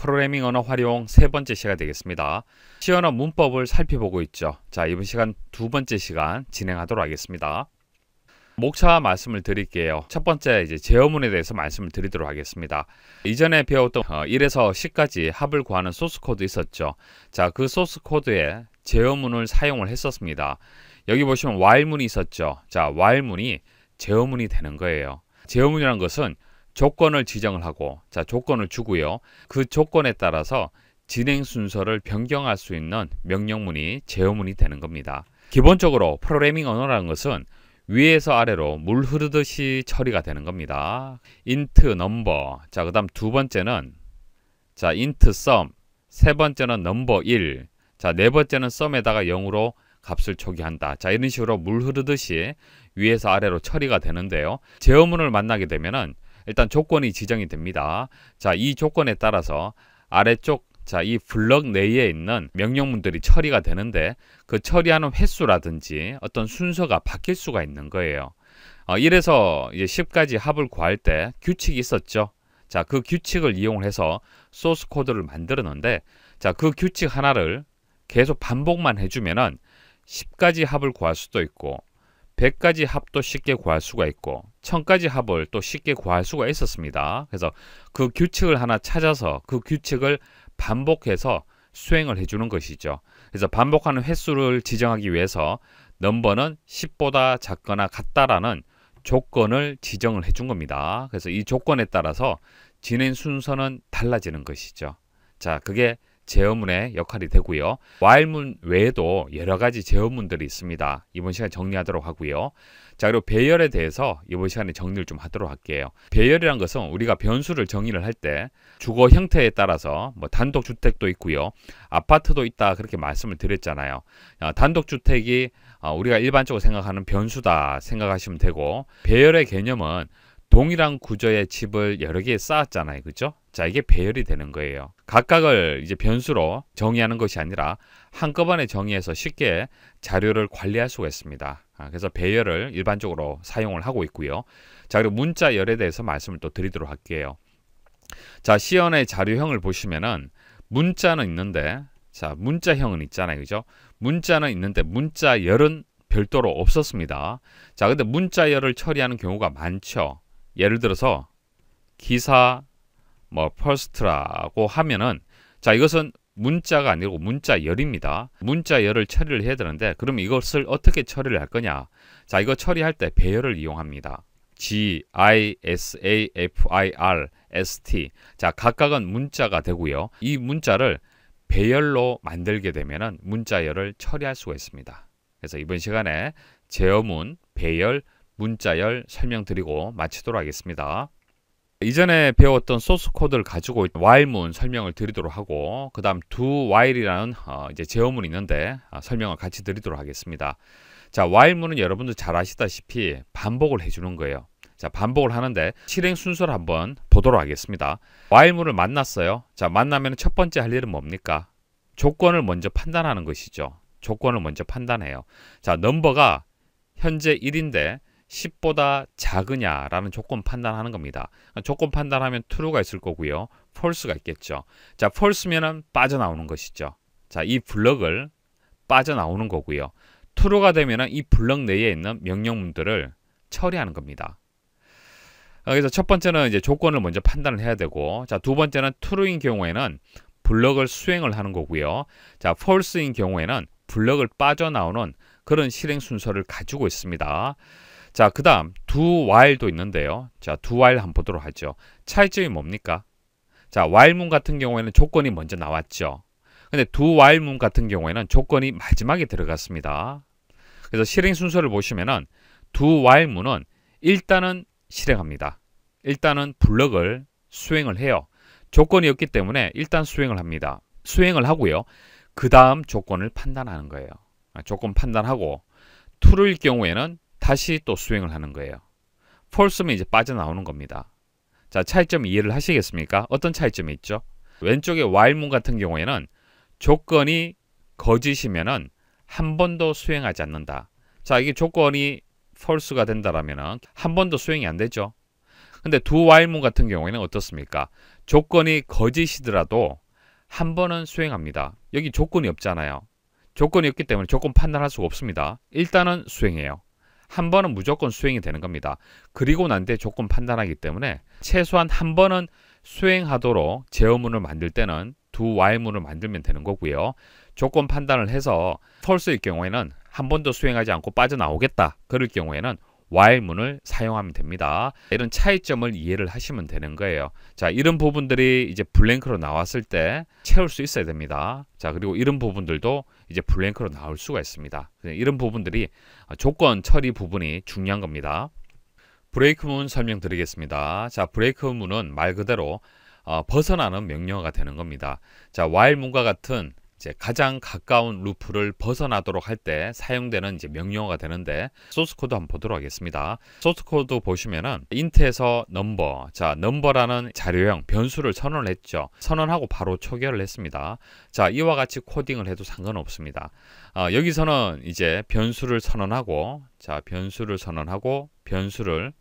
프로그래밍 언어 활용 세 번째 시간 되겠습니다. 시언어 문법을 살펴보고 있죠. 자, 이번 시간 두 번째 시간 진행하도록 하겠습니다. 목차 말씀을 드릴게요. 첫 번째 이제 제어문에 대해서 말씀을 드리도록 하겠습니다. 이전에 배웠던 1에서 어, 10까지 합을 구하는 소스 코드 있었죠. 자, 그 소스 코드에 제어문을 사용을 했었습니다. 여기 보시면 while문이 있었죠. 자, while문이 제어문이 되는 거예요. 제어문이라는 것은 조건을 지정을 하고 자 조건을 주고요. 그 조건에 따라서 진행 순서를 변경할 수 있는 명령문이 제어문이 되는 겁니다. 기본적으로 프로그래밍 언어라는 것은 위에서 아래로 물 흐르듯이 처리가 되는 겁니다. 인트 넘버 자 그다음 두 번째는 자 인트 썸세 번째는 넘버 1 자, 네 번째는 썸에다가 0으로 값을 초기한다. 자, 이런 식으로 물 흐르듯이 위에서 아래로 처리가 되는데요. 제어문을 만나게 되면은 일단 조건이 지정이 됩니다. 자, 이 조건에 따라서 아래쪽 자, 이 블럭 내에 있는 명령문들이 처리가 되는데 그 처리하는 횟수라든지 어떤 순서가 바뀔 수가 있는 거예요. 어, 이래서 이제 10까지 합을 구할 때 규칙이 있었죠. 자, 그 규칙을 이용해서 소스 코드를 만들었는데 자, 그 규칙 하나를 계속 반복만 해주면은 10까지 합을 구할 수도 있고 100까지 합도 쉽게 구할 수가 있고 천까지 합을 또 쉽게 구할 수가 있었습니다. 그래서 그 규칙을 하나 찾아서 그 규칙을 반복해서 수행을 해주는 것이죠. 그래서 반복하는 횟수를 지정하기 위해서 넘버는 10보다 작거나 같다라는 조건을 지정을 해 준 겁니다. 그래서 이 조건에 따라서 진행 순서는 달라지는 것이죠. 자, 그게 제어문의 역할이 되고요. 와일문 외에도 여러 가지 제어문들이 있습니다. 이번 시간에 정리하도록 하고요. 자 그리고 배열에 대해서 이번 시간에 정리를 좀 하도록 할게요. 배열이란 것은 우리가 변수를 정의를 할 때 주거 형태에 따라서 뭐 단독주택도 있고요. 아파트도 있다 그렇게 말씀을 드렸잖아요. 어, 단독주택이 어, 우리가 일반적으로 생각하는 변수다 생각하시면 되고 배열의 개념은 동일한 구조의 집을 여러 개 쌓았잖아요. 그죠? 자, 이게 배열이 되는 거예요. 각각을 이제 변수로 정의하는 것이 아니라 한꺼번에 정의해서 쉽게 자료를 관리할 수가 있습니다. 아, 그래서 배열을 일반적으로 사용을 하고 있고요. 자, 그리고 문자열에 대해서 말씀을 또 드리도록 할게요. 자, 시연의 자료형을 보시면은 문자는 있는데 자, 문자형은 있잖아요. 그죠? 문자는 있는데 문자열은 별도로 없었습니다. 자, 근데 문자열을 처리하는 경우가 많죠. 예를 들어서 기사 뭐 퍼스트라고 하면은 자 이것은 문자가 아니고 문자열입니다. 문자열을 처리를 해야 되는데 그럼 이것을 어떻게 처리를 할 거냐? 자 이거 처리할 때 배열을 이용합니다. G, I, S, A, F, I, R, S, T 자 각각은 문자가 되고요. 이 문자를 배열로 만들게 되면 은 문자열을 처리할 수가 있습니다. 그래서 이번 시간에 제어문, 배열, 문자열 설명드리고 마치도록 하겠습니다. 이전에 배웠던 소스 코드를 가지고 while문 설명을 드리도록 하고 그 다음 do while이라는 어, 이제 제어문이 있는데 어, 설명을 같이 드리도록 하겠습니다. 자 while문은 여러분들 잘 아시다시피 반복을 해주는 거예요. 자 반복을 하는데 실행 순서를 한번 보도록 하겠습니다. while문을 만났어요. 자 만나면 첫 번째 할 일은 뭡니까? 조건을 먼저 판단하는 것이죠. 조건을 먼저 판단해요. 자 넘버가 현재 1인데 10보다 작으냐라는 조건 판단하는 겁니다. 그러니까 조건 판단하면 true가 있을 거고요. false가 있겠죠. 자, false면은 빠져나오는 것이죠. 자, 이 블럭을 빠져나오는 거고요. true가 되면은 이 블럭 내에 있는 명령문들을 처리하는 겁니다. 아, 그래서 첫 번째는 이제 조건을 먼저 판단을 해야 되고, 자, 두 번째는 true인 경우에는 블럭을 수행을 하는 거고요. 자, false인 경우에는 블럭을 빠져나오는 그런 실행 순서를 가지고 있습니다. 자, 그 다음 두 while도 있는데요. 자, 두 while 한번 보도록 하죠. 차이점이 뭡니까? 자, while문 같은 경우에는 조건이 먼저 나왔죠. 근데 두 while문 같은 경우에는 조건이 마지막에 들어갔습니다. 그래서 실행 순서를 보시면은 두 while문은 일단은 실행합니다. 일단은 블럭을 수행을 해요. 조건이 없기 때문에 일단 수행을 합니다. 수행을 하고요. 그 다음 조건을 판단하는 거예요. 아, 조건 판단하고 툴일 경우에는 다시 또 스윙을 하는 거예요. 폴스면 이제 빠져나오는 겁니다. 자, 차이점 이해를 하시겠습니까? 어떤 차이점이 있죠? 왼쪽에 와일문 같은 경우에는 조건이 거짓이면은 한 번도 수행하지 않는다. 자, 이게 조건이 폴스가 된다라면은 한 번도 수행이 안 되죠. 근데 두 와일문 같은 경우에는 어떻습니까? 조건이 거짓이더라도 한 번은 수행합니다. 여기 조건이 없잖아요. 조건이 없기 때문에 조건 판단할 수가 없습니다. 일단은 수행해요. 한 번은 무조건 수행이 되는 겁니다. 그리고 난 뒤에 조건 판단하기 때문에 최소한 한 번은 수행하도록 제어문을 만들 때는 두 Y문을 만들면 되는 거고요. 조건 판단을 해서 털수일 경우에는 한 번도 수행하지 않고 빠져나오겠다. 그럴 경우에는 while문을 사용하면 됩니다. 이런 차이점을 이해를 하시면 되는 거예요. 자, 이런 부분들이 이제 블랭크로 나왔을 때 채울 수 있어야 됩니다. 자, 그리고 이런 부분들도 이제 블랭크로 나올 수가 있습니다. 이런 부분들이 아, 조건 처리 부분이 중요한 겁니다. 브레이크문 설명드리겠습니다. 자, 브레이크문은 말 그대로 어, 벗어나는 명령어가 되는 겁니다. 자, while문과 같은 이제 가장 가까운 루프를 벗어나도록 할 때 사용되는 이제 명령어가 되는데 소스 코드 한번 보도록 하겠습니다. 소스 코드 보시면은 인트에서 넘버 자 넘버라는 자료형 변수를 선언을 했죠. 선언하고 바로 초기화를 했습니다. 자 이와 같이 코딩을 해도 상관없습니다. 어, 여기서는 이제 변수를 선언하고 자 변수를 선언하고 변수를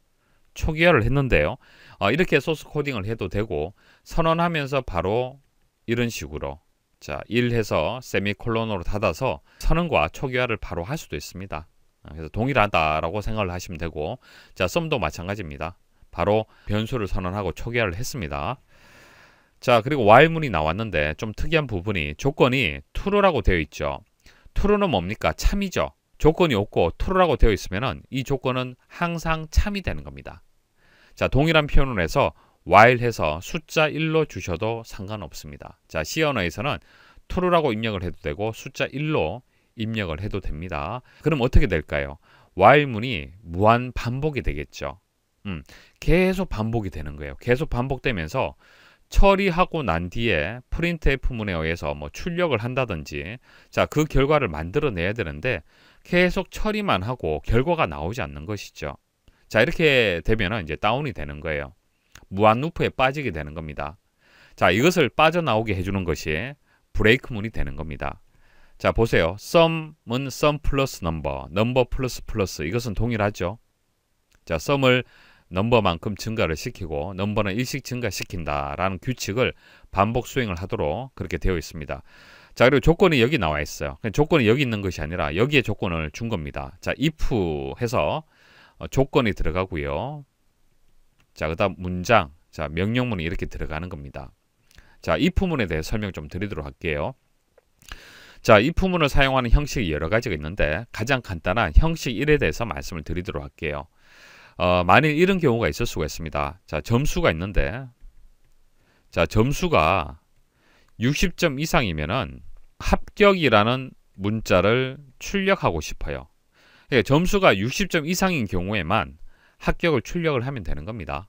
초기화를 했는데요. 어, 이렇게 소스 코딩을 해도 되고 선언하면서 바로 이런 식으로 자, 1해서 세미콜론으로 닫아서 선언과 초기화를 바로 할 수도 있습니다. 아, 그래서 동일하다라고 생각을 하시면 되고 자, 썸도 마찬가지입니다. 바로 변수를 선언하고 초기화를 했습니다. 자, 그리고 while문이 나왔는데 좀 특이한 부분이 조건이 true라고 되어 있죠. true는 뭡니까? 참이죠. 조건이 없고 true라고 되어 있으면이 조건은 항상 참이 되는 겁니다. 자, 동일한 표현을 해서 while 해서 숫자 1로 주셔도 상관없습니다. 자, C 언어에서는 true라고 입력을 해도 되고 숫자 1로 입력을 해도 됩니다. 그럼 어떻게 될까요? while 문이 무한 반복이 되겠죠. 음, 계속 반복이 되는 거예요. 계속 반복되면서 처리하고 난 뒤에 printf 문에 의해서 뭐 출력을 한다든지 자 그 결과를 만들어내야 되는데 계속 처리만 하고 결과가 나오지 않는 것이죠. 자 이렇게 되면은 이제 다운이 되는 거예요. 무한 루프에 빠지게 되는 겁니다. 자, 이것을 빠져나오게 해주는 것이 브레이크문이 되는 겁니다. 자, 보세요. sum은 sum 플러스 넘버, 넘버 플러스 플러스 이것은 동일하죠. 자, sum을 넘버만큼 증가를 시키고 넘버는 일식 증가시킨다라는 규칙을 반복 수행을 하도록 그렇게 되어 있습니다. 자 그리고 조건이 여기 나와 있어요. 조건이 여기 있는 것이 아니라 여기에 조건을 준 겁니다. 자 if 해서 어, 조건이 들어가고요. 자, 그 다음 문장, 자, 명령문이 이렇게 들어가는 겁니다. 자, 이부분에 대해 설명 좀 드리도록 할게요. 자, 이부분을 사용하는 형식이 여러 가지가 있는데 가장 간단한 형식 1에 대해서 말씀을 드리도록 할게요. 어, 만일 이런 경우가 있을 수가 있습니다. 자, 점수가 있는데 자, 점수가 60점 이상이면은 합격이라는 문자를 출력하고 싶어요. 그러니까 점수가 60점 이상인 경우에만 합격을 출력을 하면 되는 겁니다.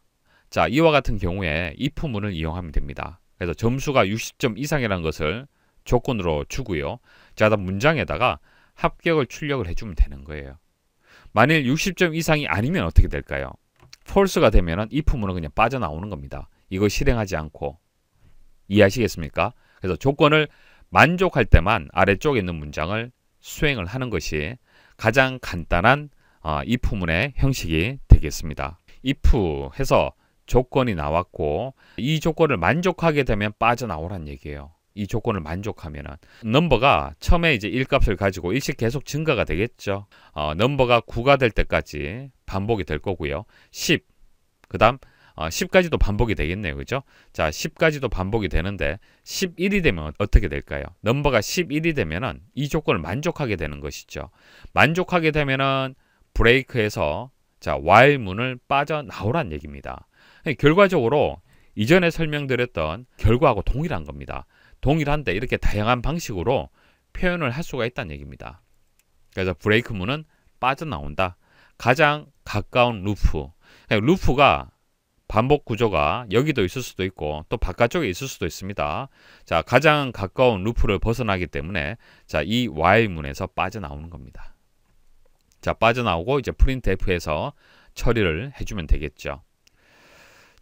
자, 이와 같은 경우에 if문을 이용하면 됩니다. 그래서 점수가 60점 이상이라는 것을 조건으로 주고요. 자, 다음 문장에다가 합격을 출력을 해주면 되는 거예요. 만일 60점 이상이 아니면 어떻게 될까요? false가 되면 if문은 그냥 빠져나오는 겁니다. 이거 실행하지 않고 이해하시겠습니까? 그래서 조건을 만족할 때만 아래쪽에 있는 문장을 수행을 하는 것이 가장 간단한 어, 이 i f 의 형식이 되겠습니다. if 해서 조건이 나왔고 이 조건을 만족하게 되면 빠져나오란 얘기예요. 이 조건을 만족하면은 넘버가 처음에 이제 1값을 가지고 일씩 계속 증가가 되겠죠. 어, 넘버가 9가 될 때까지 반복이 될 거고요. 10. 그다음 어, 10까지도 반복이 되겠네요. 그죠? 자, 10까지도 반복이 되는데 11이 되면 어떻게 될까요? 넘버가 11이 되면이 조건을 만족하게 되는 것이죠. 만족하게 되면은 브레이크에서 자, 와의 문을 빠져나오란 얘기입니다. 예, 결과적으로 이전에 설명드렸던 결과하고 동일한 겁니다. 동일한데 이렇게 다양한 방식으로 표현을 할 수가 있다는 얘기입니다. 그래서 브레이크 문은 빠져나온다. 가장 가까운 루프. 루프가 예, 반복 구조가 여기도 있을 수도 있고 또 바깥쪽에 있을 수도 있습니다. 자, 가장 가까운 루프를 벗어나기 때문에 자, 이 while 문에서 빠져나오는 겁니다. 자 빠져나오고 이제 프린 i n t f 에서 처리를 해주면 되겠죠.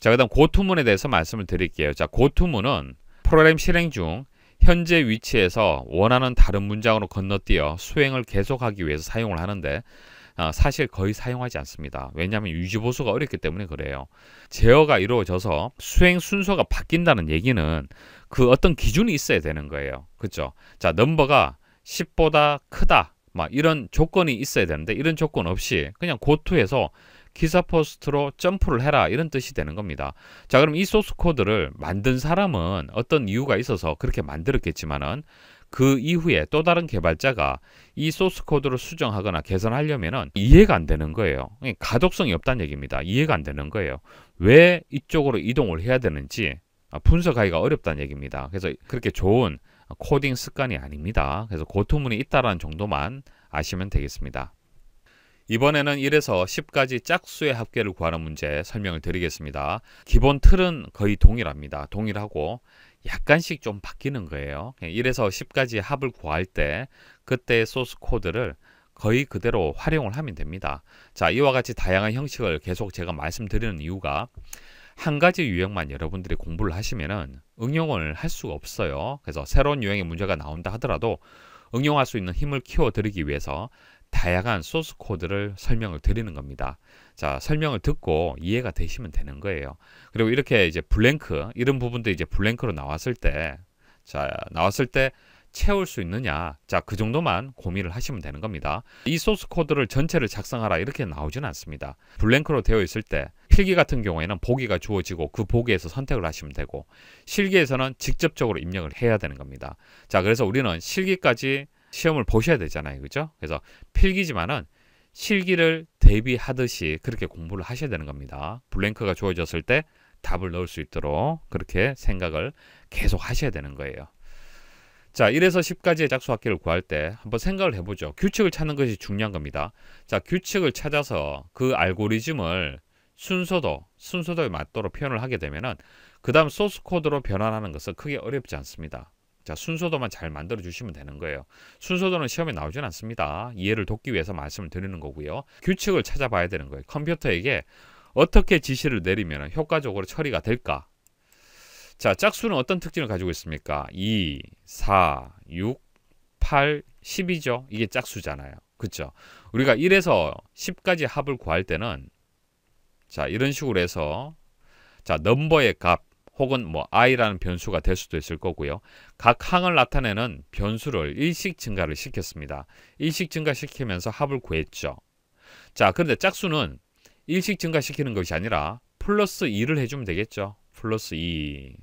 자 그다음 고투문에 대해서 말씀을 드릴게요. 자 고투문은 프로그램 실행 중 현재 위치에서 원하는 다른 문장으로 건너뛰어 수행을 계속하기 위해서 사용을 하는데 어, 사실 거의 사용하지 않습니다. 왜냐하면 유지보수가 어렵기 때문에 그래요. 제어가 이루어져서 수행 순서가 바뀐다는 얘기는 그 어떤 기준이 있어야 되는 거예요. 그렇죠? 자 넘버가 10보다 크다 막 이런 조건이 있어야 되는데 이런 조건 없이 그냥 고투해서 기사 포스트로 점프를 해라 이런 뜻이 되는 겁니다. 자 그럼 이 소스 코드를 만든 사람은 어떤 이유가 있어서 그렇게 만들었겠지만은 그 이후에 또 다른 개발자가 이 소스 코드를 수정하거나 개선하려면은 이해가 안 되는 거예요. 가독성이 없다는 얘기입니다. 이해가 안 되는 거예요. 왜 이쪽으로 이동을 해야 되는지 아, 분석하기가 어렵다는 얘기입니다. 그래서 그렇게 좋은 코딩 습관이 아닙니다. 그래서 고투문이 있다라는 정도만 아시면 되겠습니다. 이번에는 1에서 10까지 짝수의 합계를 구하는 문제 설명을 드리겠습니다. 기본 틀은 거의 동일합니다. 동일하고 약간씩 좀 바뀌는 거예요. 1에서 예, 10까지 합을 구할 때그때 소스 코드를 거의 그대로 활용을 하면 됩니다. 자, 이와 같이 다양한 형식을 계속 제가 말씀드리는 이유가 한 가지 유형만 여러분들이 공부를 하시면은 응용을 할 수가 없어요. 그래서 새로운 유형의 문제가 나온다 하더라도 응용할 수 있는 힘을 키워드리기 위해서 다양한 소스 코드를 설명을 드리는 겁니다. 자, 설명을 듣고 이해가 되시면 되는 거예요. 그리고 이렇게 이제 블랭크 이런 부분도 이제 블랭크로 나왔을 때 자, 나왔을 때 채울 수 있느냐 자 그 정도만 고민을 하시면 되는 겁니다 이 소스 코드를 전체를 작성하라 이렇게 나오지는 않습니다 블랭크로 되어 있을 때 필기 같은 경우에는 보기가 주어지고 그 보기에서 선택을 하시면 되고 실기에서는 직접적으로 입력을 해야 되는 겁니다. 자, 그래서 우리는 실기까지 시험을 보셔야 되잖아요. 그죠? 그래서 필기지만은 실기를 대비하듯이 그렇게 공부를 하셔야 되는 겁니다. 블랭크가 주어졌을 때 답을 넣을 수 있도록 그렇게 생각을 계속 하셔야 되는 거예요. 자, 1에서 10까지의 짝수학기를 구할 때 한번 생각을 해보죠. 규칙을 찾는 것이 중요한 겁니다. 자, 규칙을 찾아서 그 알고리즘을 순서도 순서도에 맞도록 표현을 하게 되면은 그 다음 소스 코드로 변환하는 것은 크게 어렵지 않습니다. 자 순서도만 잘 만들어 주시면 되는 거예요. 순서도는 시험에 나오진 않습니다. 이해를 돕기 위해서 말씀을 드리는 거고요. 규칙을 찾아봐야 되는 거예요. 컴퓨터에게 어떻게 지시를 내리면 효과적으로 처리가 될까? 자 짝수는 어떤 특징을 가지고 있습니까? 2, 4, 6, 8, 10이죠. 이게 짝수잖아요. 그렇죠? 우리가 1에서 10까지 합을 구할 때는 자 이런 식으로 해서 자 넘버의 값 혹은 뭐 i라는 변수가 될 수도 있을 거고요. 각 항을 나타내는 변수를 일식 증가를 시켰습니다. 일식 증가시키면서 합을 구했죠. 자 그런데 짝수는 일식 증가시키는 것이 아니라 플러스 2를 해주면 되겠죠. 플러스 2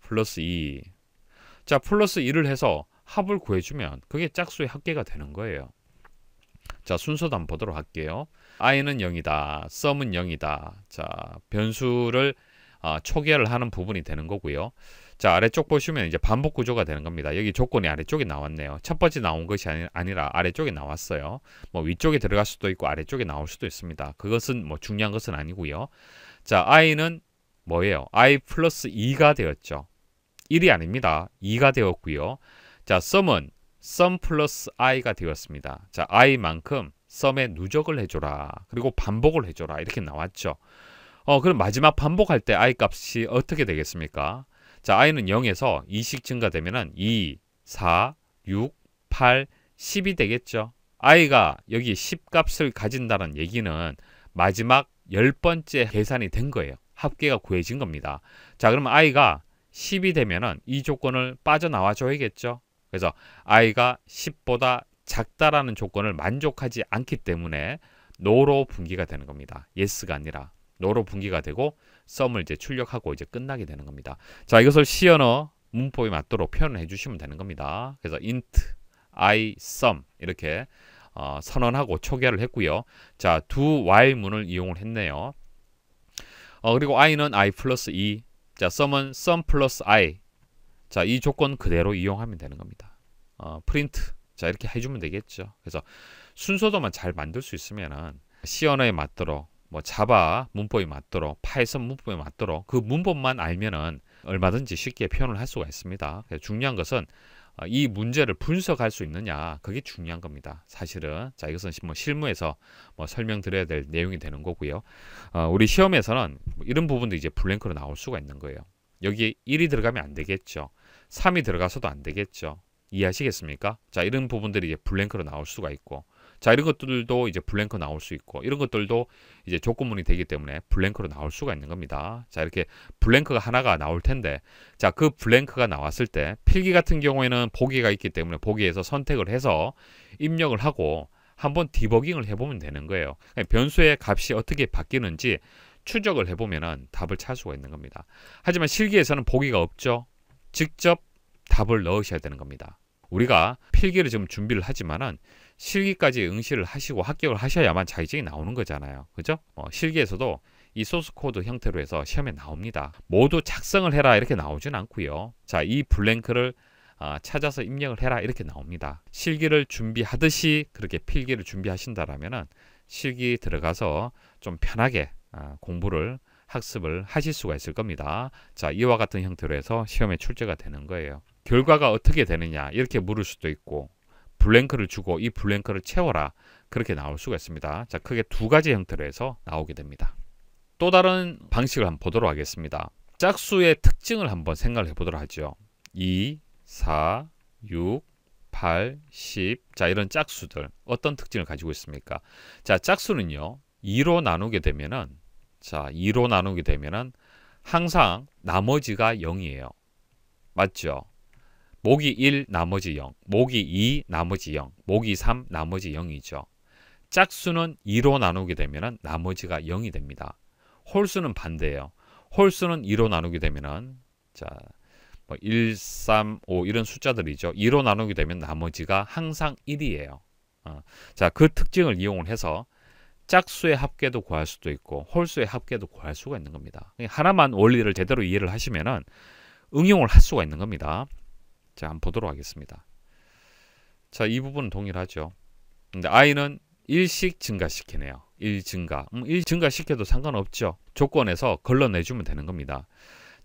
플러스 2자 플러스 2를 해서 합을 구해주면 그게 짝수의 합계가 되는 거예요. 자, 순서도 한번 보도록 할게요. i는 0이다. sum은 0이다. 자, 변수를 아, 초화를 하는 부분이 되는 거고요. 자, 아래쪽 보시면 이제 반복 구조가 되는 겁니다. 여기 조건이 아래쪽에 나왔네요. 첫 번째 나온 것이 아니, 라 아래쪽에 나왔어요. 뭐 위쪽에 들어갈 수도 있고 아래쪽에 나올 수도 있습니다. 그것은 뭐 중요한 것은 아니고요. 자, i는 뭐예요? i 플러스 2가 되었죠. 1이 아닙니다. 2가 되었고요. 자, sum은 s 플러스 i가 되었습니다. 자, i만큼 썸에 누적을 해줘라. 그리고 반복을 해줘라. 이렇게 나왔죠. 어, 그럼 마지막 반복할 때 i 값이 어떻게 되겠습니까? 자, i는 0에서 2씩 증가되면 2, 4, 6, 8, 10이 되겠죠. i가 여기 10 값을 가진다는 얘기는 마지막 10번째 계산이 된 거예요. 합계가 구해진 겁니다. 자, 그럼 i가 10이 되면 이 조건을 빠져나와 줘야겠죠. 그래서 아이가 10보다 작다라는 조건을 만족하지 않기 때문에 노로 분기가 되는 겁니다. 예스가 아니라 노로 분기가 되고 썸을 이제 출력하고 이제 끝나게 되는 겁니다. 자, 이것을 시연어 문법에 맞도록 표현해 을 주시면 되는 겁니다. 그래서 int i sum 이렇게 어, 선언하고 초기화를 했고요. 자, 두 while 문을 이용을 했네요. 어, 그리고 i는 i 플러스 2, e. 자, sum은 sum 플러스 i, 자, 이 조건 그대로 이용하면 되는 겁니다. 어, 프린트. 자, 이렇게 해주면 되겠죠. 그래서 순서도만 잘 만들 수 있으면은 시 언어에 맞도록 뭐 자바 문법에 맞도록 파이썬 문법에 맞도록 그 문법만 알면은 얼마든지 쉽게 표현을 할 수가 있습니다. 중요한 것은 어, 이 문제를 분석할 수 있느냐 그게 중요한 겁니다. 사실은 자 이것은 뭐 실무에서 뭐 설명드려야 될 내용이 되는 거고요. 어, 우리 시험에서는 뭐 이런 부분도 이제 블랭크로 나올 수가 있는 거예요. 여기에 1이 들어가면 안 되겠죠. 3이 들어가서도 안 되겠죠. 이해하시겠습니까? 자, 이런 부분들이 이제 블랭크로 나올 수가 있고, 자, 이런 것들도 이제 블랭크 나올 수 있고, 이런 것들도 이제 조건문이 되기 때문에 블랭크로 나올 수가 있는 겁니다. 자, 이렇게 블랭크가 하나가 나올 텐데, 자, 그 블랭크가 나왔을 때, 필기 같은 경우에는 보기가 있기 때문에 보기에서 선택을 해서 입력을 하고, 한번 디버깅을 해보면 되는 거예요. 그러니까 변수의 값이 어떻게 바뀌는지 추적을 해보면 답을 찾을 수가 있는 겁니다. 하지만 실기에서는 보기가 없죠. 직접 답을 넣으셔야 되는 겁니다. 우리가 필기를 좀 준비를 하지만은 실기까지 응시를 하시고 합격을 하셔야만 자격증이 나오는 거잖아요. 그죠? 어, 실기에서도 이 소스 코드 형태로 해서 시험에 나옵니다. 모두 작성을 해라 이렇게 나오진 않고요. 자, 이 블랭크를 아, 찾아서 입력을 해라 이렇게 나옵니다. 실기를 준비하듯이 그렇게 필기를 준비하신다라면은 실기 들어가서 좀 편하게 아, 공부를 학습을 하실 수가 있을 겁니다. 자, 이와 같은 형태로 해서 시험에 출제가 되는 거예요. 결과가 어떻게 되느냐 이렇게 물을 수도 있고 블랭크를 주고 이 블랭크를 채워라 그렇게 나올 수가 있습니다. 자, 크게 두 가지 형태로 해서 나오게 됩니다. 또 다른 방식을 한번 보도록 하겠습니다. 짝수의 특징을 한번 생각을 해보도록 하죠. 2, 4, 6, 8, 10. 자, 이런 짝수들 어떤 특징을 가지고 있습니까? 자, 짝수는요. 2로 나누게 되면은 자, 2로 나누게 되면은 항상 나머지가 0이에요. 맞죠? 목이 1, 나머지 0. 목이 2, 나머지 0. 목이 3, 나머지 0이죠. 짝수는 2로 나누게 되면 나머지가 0이 됩니다. 홀수는 반대예요. 홀수는 2로 나누게 되면은 자, 뭐 1, 3, 5 이런 숫자들이죠. 2로 나누게 되면 나머지가 항상 1이에요. 어. 자, 그 특징을 이용을 해서 짝수의 합계도 구할 수도 있고 홀수의 합계도 구할 수가 있는 겁니다. 하나만 원리를 제대로 이해를 하시면 응용을 할 수가 있는 겁니다. 자, 한번 보도록 하겠습니다. 자, 이 부분은 동일하죠. 근데 i는 1씩 증가시키네요. 1 증가. 음, 1 증가시켜도 상관없죠. 조건에서 걸러내주면 되는 겁니다.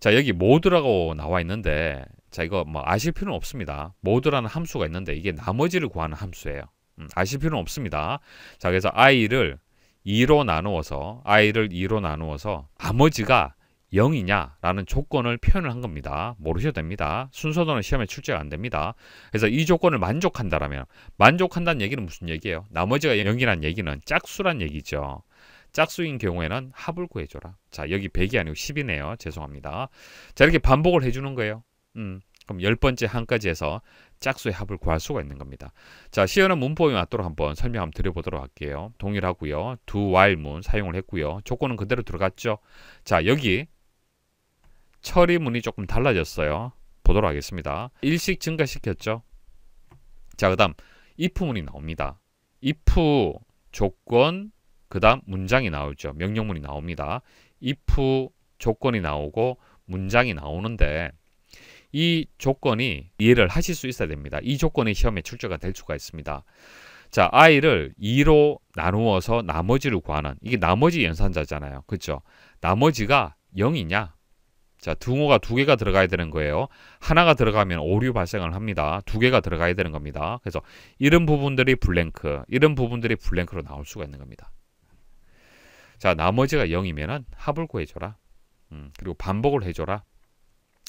자, 여기 모드라고 나와 있는데 자, 이거 뭐 아실 필요는 없습니다. 모드라는 함수가 있는데 이게 나머지를 구하는 함수예요. 음, 아실 필요는 없습니다. 자, 그래서 i를 2로 나누어서 i를 2로 나누어서 아머지가 0이냐라는 조건을 표현을 한 겁니다. 모르셔도 됩니다. 순서도는 시험에 출제가 안 됩니다. 그래서 이 조건을 만족한다라면 만족한다는 얘기는 무슨 얘기예요? 나머지가 0이란 얘기는 짝수란 얘기죠. 짝수인 경우에는 합을 구해줘라. 자 여기 100이 아니고 10이네요. 죄송합니다. 자 이렇게 반복을 해주는 거예요. 음, 그럼 10번째 한까지 해서 짝수의 합을 구할 수가 있는 겁니다. 자, 시어는 문법이 맞도록 한번 설명 한번 드려보도록 할게요. 동일하고요. 두 while 문 사용을 했고요. 조건은 그대로 들어갔죠. 자, 여기 처리문이 조금 달라졌어요. 보도록 하겠습니다. 일식 증가시켰죠. 자, 그 다음 if문이 나옵니다. if 조건 그 다음 문장이 나오죠. 명령문이 나옵니다. if 조건이 나오고 문장이 나오는데 이 조건이 이해를 하실 수 있어야 됩니다. 이 조건이 시험에 출제가 될 수가 있습니다. 자, i를 2로 나누어서 나머지를 구하는 이게 나머지 연산자잖아요. 그렇죠? 나머지가 0이냐? 자, 등호가 두 개가 들어가야 되는 거예요. 하나가 들어가면 오류 발생을 합니다. 두 개가 들어가야 되는 겁니다. 그래서 이런 부분들이 블랭크, 이런 부분들이 블랭크로 나올 수가 있는 겁니다. 자, 나머지가 0이면 합을 구해줘라. 음, 그리고 반복을 해줘라.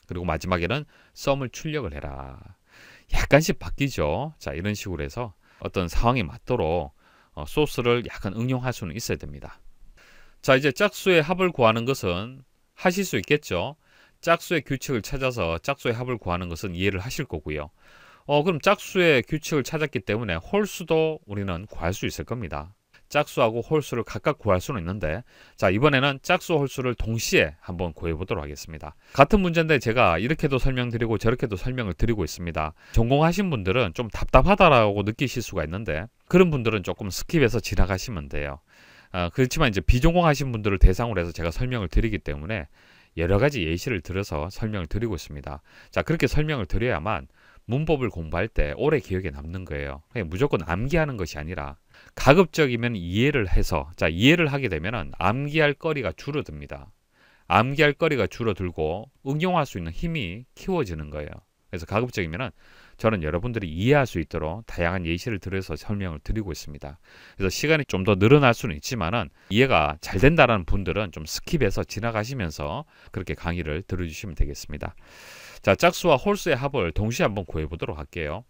그리고 마지막에는 썸을 출력을 해라. 약간씩 바뀌죠. 자, 이런 식으로 해서 어떤 상황에 맞도록 어, 소스를 약간 응용할 수는 있어야 됩니다. 자, 이제 짝수의 합을 구하는 것은 하실 수 있겠죠. 짝수의 규칙을 찾아서 짝수의 합을 구하는 것은 이해를 하실 거고요. 어, 그럼 짝수의 규칙을 찾았기 때문에 홀수도 우리는 구할 수 있을 겁니다. 짝수하고 홀수를 각각 구할 수는 있는데 자 이번에는 짝수 홀수를 동시에 한번 구해 보도록 하겠습니다 같은 문제인데 제가 이렇게도 설명드리고 저렇게도 설명을 드리고 있습니다 전공하신 분들은 좀 답답하다라고 느끼실 수가 있는데 그런 분들은 조금 스킵해서 지나가시면 돼요 아, 그렇지만 이제 비전공하신 분들을 대상으로 해서 제가 설명을 드리기 때문에 여러 가지 예시를 들어서 설명을 드리고 있습니다 자 그렇게 설명을 드려야만 문법을 공부할 때 오래 기억에 남는 거예요 무조건 암기하는 것이 아니라 가급적이면 이해를 해서 자 이해를 하게 되면 암기할 거리가 줄어듭니다. 암기할 거리가 줄어들고 응용할 수 있는 힘이 키워지는 거예요. 그래서 가급적이면 저는 여러분들이 이해할 수 있도록 다양한 예시를 들어서 설명을 드리고 있습니다. 그래서 시간이 좀 더 늘어날 수는 있지만 이해가 잘 된다라는 분들은 좀 스킵해서 지나가시면서 그렇게 강의를 들어주시면 되겠습니다. 자, 짝수와 홀수의 합을 동시에 한번 구해보도록 할게요.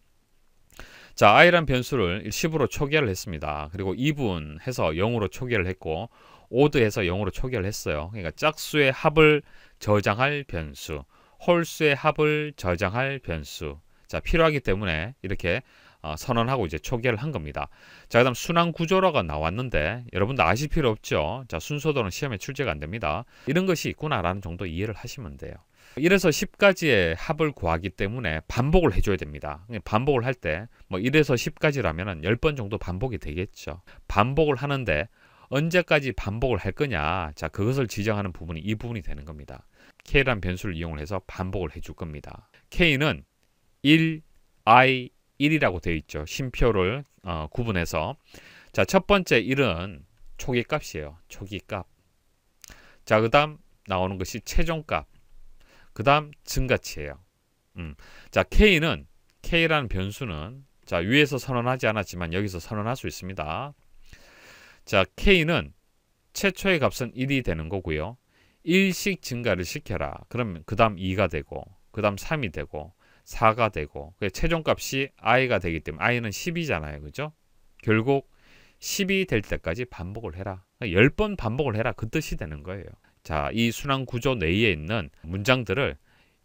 자, i란 변수를 10으로 초기화를 했습니다. 그리고 2분 해서 0으로 초기화를 했고 오드해서 0으로 초기화를 했어요. 그러니까 짝수의 합을 저장할 변수, 홀수의 합을 저장할 변수. 자, 필요하기 때문에 이렇게 어, 선언하고 이제 초기화를 한 겁니다. 자, 그다음 순환 구조라가 나왔는데 여러분도 아실 필요 없죠. 자, 순서도는 시험에 출제가 안 됩니다. 이런 것이 있구나라는 정도 이해를 하시면 돼요. 1에서 10까지의 합을 구하기 때문에 반복을 해줘야 됩니다. 그러니까 반복을 할 때뭐 1에서 10까지라면 10번 정도 반복이 되겠죠. 반복을 하는데 언제까지 반복을 할 거냐 자 그것을 지정하는 부분이 이 부분이 되는 겁니다. k란 변수를 이용해서 반복을 해줄 겁니다. k는 1, i, 1이라고 되어 있죠. 심표를 어, 구분해서 자첫 번째 1은 초기값이에요. 초기값 자그 다음 나오는 것이 최종값 그 다음 증가치예요. 음. 자 K는 K라는 변수는 자 위에서 선언하지 않았지만 여기서 선언할 수 있습니다. 자 K는 최초의 값은 1이 되는 거고요. 1씩 증가를 시켜라. 그러면 그 다음 2가 되고 그 다음 3이 되고 4가 되고 최종값이 i가 되기 때문에 i는 10이잖아요. 그죠? 결국 10이 될 때까지 반복을 해라. 10번 반복을 해라. 그 뜻이 되는 거예요. 자, 이 순환 구조 내에 있는 문장들을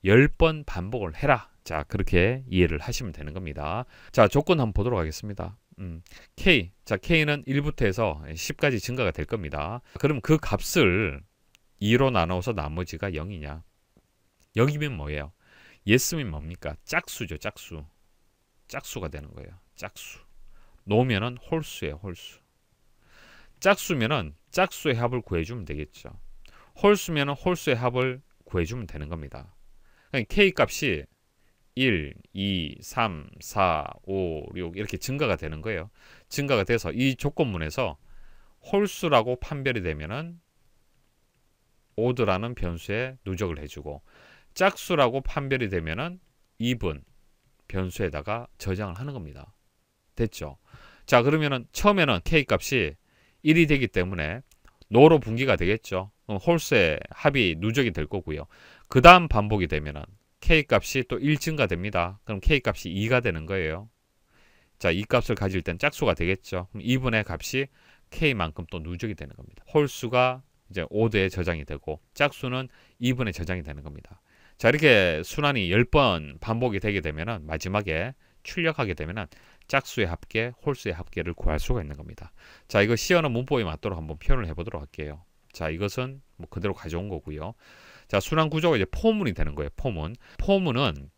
10번 반복을 해라. 자, 그렇게 이해를 하시면 되는 겁니다. 자, 조건 한번 보도록 하겠습니다. 음, K. 자, K는 1부터 해서 10까지 증가가 될 겁니다. 그럼 그 값을 2로 나눠서 나머지가 0이냐. 0이면 뭐예요? 예스면 뭡니까? 짝수죠, 짝수. 짝수가 되는 거예요. 짝수. 놓으면은 홀수예요, 홀수. 짝수면은 짝수의 합을 구해주면 되겠죠. 홀수면 홀수의 합을 구해주면 되는 겁니다. K값이 1, 2, 3, 4, 5, 6 이렇게 증가가 되는 거예요. 증가가 돼서 이 조건문에서 홀수라고 판별이 되면은 오드라는 변수에 누적을 해주고 짝수라고 판별이 되면은 2분 변수에다가 저장을 하는 겁니다. 됐죠? 자 그러면은 처음에는 k값이 1이 되기 때문에 노로 분기가 되겠죠. 어, 홀수의 합이 누적이 될 거고요. 그 다음 반복이 되면 K값이 또 1증가 됩니다. 그럼 K값이 2가 되는 거예요. 자, 이 값을 가질 땐 짝수가 되겠죠. 그럼 2분의 값이 K만큼 또 누적이 되는 겁니다. 홀수가 이제 5드에 저장이 되고 짝수는 2분의 저장이 되는 겁니다. 자, 이렇게 순환이 10번 반복이 되게 되면 마지막에 출력하게 되면 짝수의 합계, 홀수의 합계를 구할 수가 있는 겁니다. 자, 이거 시어는 문법에 맞도록 한번 표현을 해보도록 할게요. 자, 이것은 뭐 그대로 가져온 거고요. 자, 순환 구조가 이제 포문이 되는 거예요. 포문. 포문은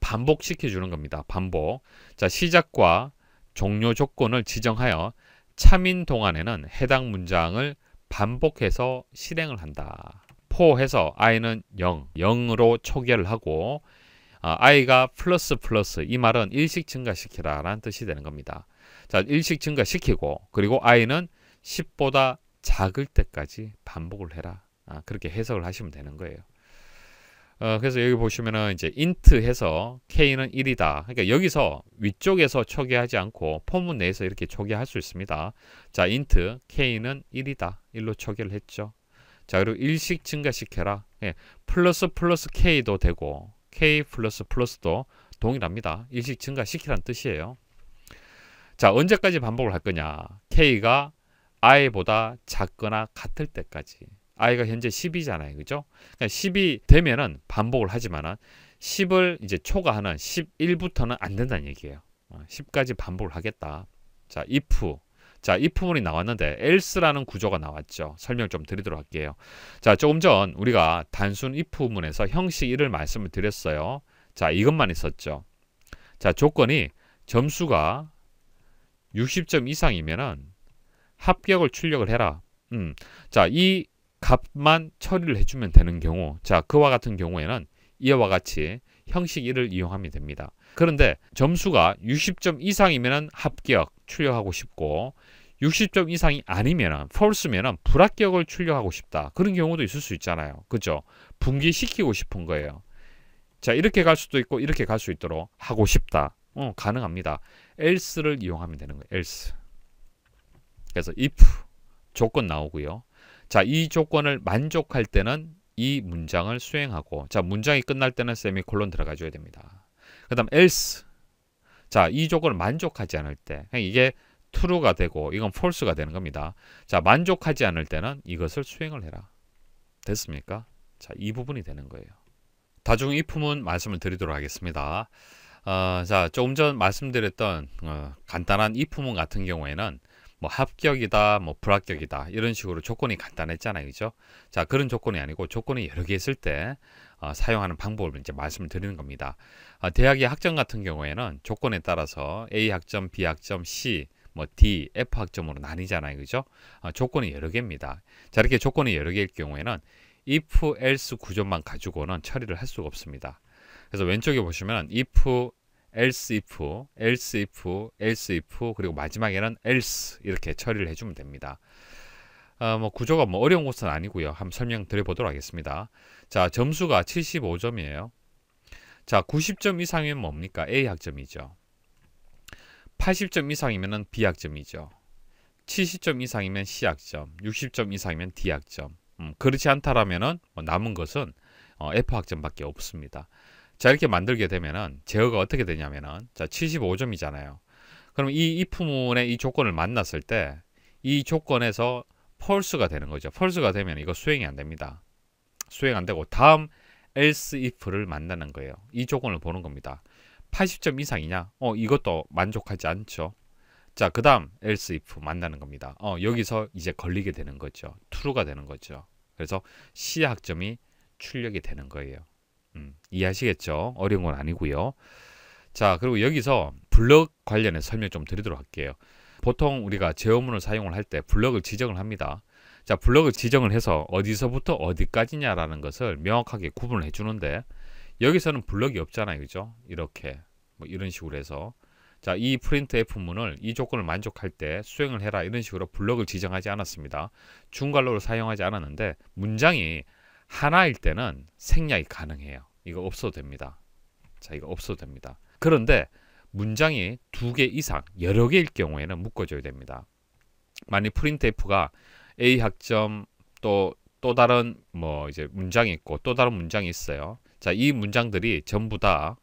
반복시켜 주는 겁니다. 반복. 자, 시작과 종료 조건을 지정하여 참인 동안에는 해당 문장을 반복해서 실행을 한다. 포해서 i는 0, 0으로 초기화를 하고 i가 아, 플러스 플러스 이 말은 일식 증가시키라 라는 뜻이 되는 겁니다. 자, 일식 증가시키고 그리고 i는 10보다 작을 때까지 반복을 해라. 아, 그렇게 해석을 하시면 되는 거예요. 어, 그래서 여기 보시면은 이제 int 해서 k는 1이다. 그러니까 여기서 위쪽에서 초기하지 않고 포문 내에서 이렇게 초기할 수 있습니다. 자, int k는 1이다. 1로 초기를 했죠. 자, 그리고 일식 증가시켜라. 예, 플러스 플러스 k도 되고 K++도 동일합니다. 일식 증가시키란 뜻이에요. 자, 언제까지 반복을 할 거냐? K가 I보다 작거나 같을 때까지. I가 현재 10이잖아요. 그죠? 그러니까 10이 되면은 반복을 하지만은 10을 이제 초과하는 11부터는 안 된다는 얘기예요. 10까지 어, 반복을 하겠다. 자, if 자, 이 부분이 나왔는데 else라는 구조가 나왔죠. 설명 좀 드리도록 할게요. 자, 조금 전 우리가 단순 이부분에서 형식 1을 말씀을 드렸어요. 자, 이것만 있었죠. 자, 조건이 점수가 60점 이상이면은 합격을 출력을 해라. 음. 자, 이 값만 처리를 해주면 되는 경우, 자, 그와 같은 경우에는 이와 같이 형식 1을 이용하면 됩니다. 그런데 점수가 60점 이상이면 합격, 출력하고 싶고 60점 이상이 아니면은 폴스면 불합격을 출력하고 싶다. 그런 경우도 있을 수 있잖아요. 그죠? 분기시키고 싶은 거예요. 자, 이렇게 갈 수도 있고 이렇게 갈 수 있도록 하고 싶다. 어, 가능합니다. else를 이용하면 되는 거예요. else. 그래서 if 조건 나오고요. 자, 이 조건을 만족할 때는 이 문장을 수행하고 자, 문장이 끝날 때는 세미콜론 들어가 줘야 됩니다. 그다음 else 자, 이 조건을 만족하지 않을 때 그러니까 이게 true가 되고 이건 false가 되는 겁니다. 자 만족하지 않을 때는 이것을 수행을 해라. 됐습니까? 자 이 부분이 되는 거예요. 다중 이품은 말씀을 드리도록 하겠습니다. 어, 자 조금 전 말씀드렸던 어, 간단한 이품문 같은 경우에는 뭐 합격이다, 뭐 불합격이다 이런 식으로 조건이 간단했잖아요, 그죠? 자 그런 조건이 아니고 조건이 여러 개 있을 때 어, 사용하는 방법을 이제 말씀을 드리는 겁니다. 어, 대학의 학점 같은 경우에는 조건에 따라서 A 학점, B 학점, C 뭐 D, F 학점으로 나뉘잖아요. 그죠? 아, 조건이 여러 개입니다. 자, 이렇게 조건이 여러 개일 경우에는 if, else 구조만 가지고는 처리를 할 수가 없습니다. 그래서 왼쪽에 보시면 if, else if, else if, else if 그리고 마지막에는 else 이렇게 처리를 해주면 됩니다. 어, 뭐 구조가 뭐 어려운 것은 아니고요. 한번 설명드려 보도록 하겠습니다. 자, 점수가 75점이에요. 자, 90점 이상이면 뭡니까? A 학점이죠. 80점 이상이면 비약점이죠. 70점 이상이면 시약점 60점 이상이면 D학점. 음, 그렇지 않다라면은 뭐 남은 것은 어, F학점밖에 없습니다. 자 이렇게 만들게 되면은 제어가 어떻게 되냐면은 자 75점이잖아요. 그럼 이 이품문의 이 조건을 만났을 때 이 조건에서 펄스가 되는 거죠. 펄스가 되면 이거 수행이 안 됩니다. 수행 안 되고 다음 else if를 만나는 거예요. 이 조건을 보는 겁니다. 80점 이상이냐? 어, 이것도 만족하지 않죠. 자, 그 다음 else if 만나는 겁니다. 어, 여기서 이제 걸리게 되는 거죠. true가 되는 거죠. 그래서 시야 학점이 출력이 되는 거예요. 음, 이해하시겠죠? 어려운 건 아니고요. 자, 그리고 여기서 블럭 관련해 설명 좀 드리도록 할게요. 보통 우리가 제어문을 사용을 할 때 블럭을 지정을 합니다. 자, 블럭을 지정을 해서 어디서부터 어디까지냐라는 것을 명확하게 구분을 해주는데 여기서는 블럭이 없잖아요. 그죠? 이렇게 뭐 이런 식으로 해서 자, 이 프린트 F문을 이 조건을 만족할 때 수행을 해라 이런 식으로 블럭을 지정하지 않았습니다. 중괄로를 사용하지 않았는데 문장이 하나일 때는 생략이 가능해요. 이거 없어도 됩니다. 자, 이거 없어도 됩니다. 그런데 문장이 두 개 이상 여러 개일 경우에는 묶어줘야 됩니다. 만약 프린트 F가 A 학점 또 또 다른 뭐 이제 문장이 있고 또 다른 문장이 있어요. 자, 이 문장들이 전부 다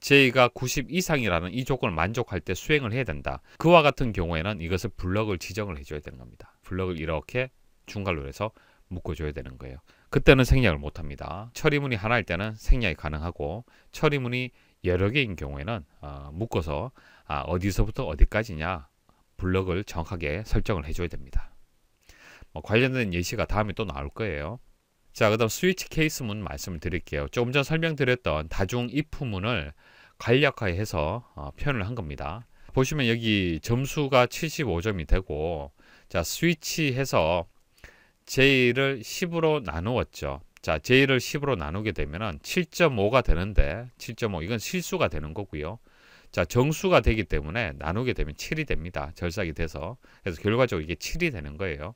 J가 90 이상이라는 이 조건을 만족할 때 수행을 해야 된다. 그와 같은 경우에는 이것을 블럭을 지정을 해줘야 되는 겁니다. 블럭을 이렇게 중괄로 해서 묶어줘야 되는 거예요. 그때는 생략을 못합니다. 처리문이 하나일 때는 생략이 가능하고 처리문이 여러 개인 경우에는 어, 묶어서 아, 어디서부터 어디까지냐 블럭을 정확하게 설정을 해줘야 됩니다. 뭐 관련된 예시가 다음에 또 나올 거예요. 자, 그 다음 스위치 케이스문 말씀을 드릴게요. 조금 전 설명드렸던 다중 이프문을 간략화해서 어, 표현을 한 겁니다. 보시면 여기 점수가 75점이 되고 자 스위치해서 J를 10으로 나누었죠. 자 J를 10으로 나누게 되면 7.5가 되는데 7.5 이건 실수가 되는 거고요. 자 정수가 되기 때문에 나누게 되면 7이 됩니다. 절삭이 돼서 그래서 결과적으로 이게 7이 되는 거예요.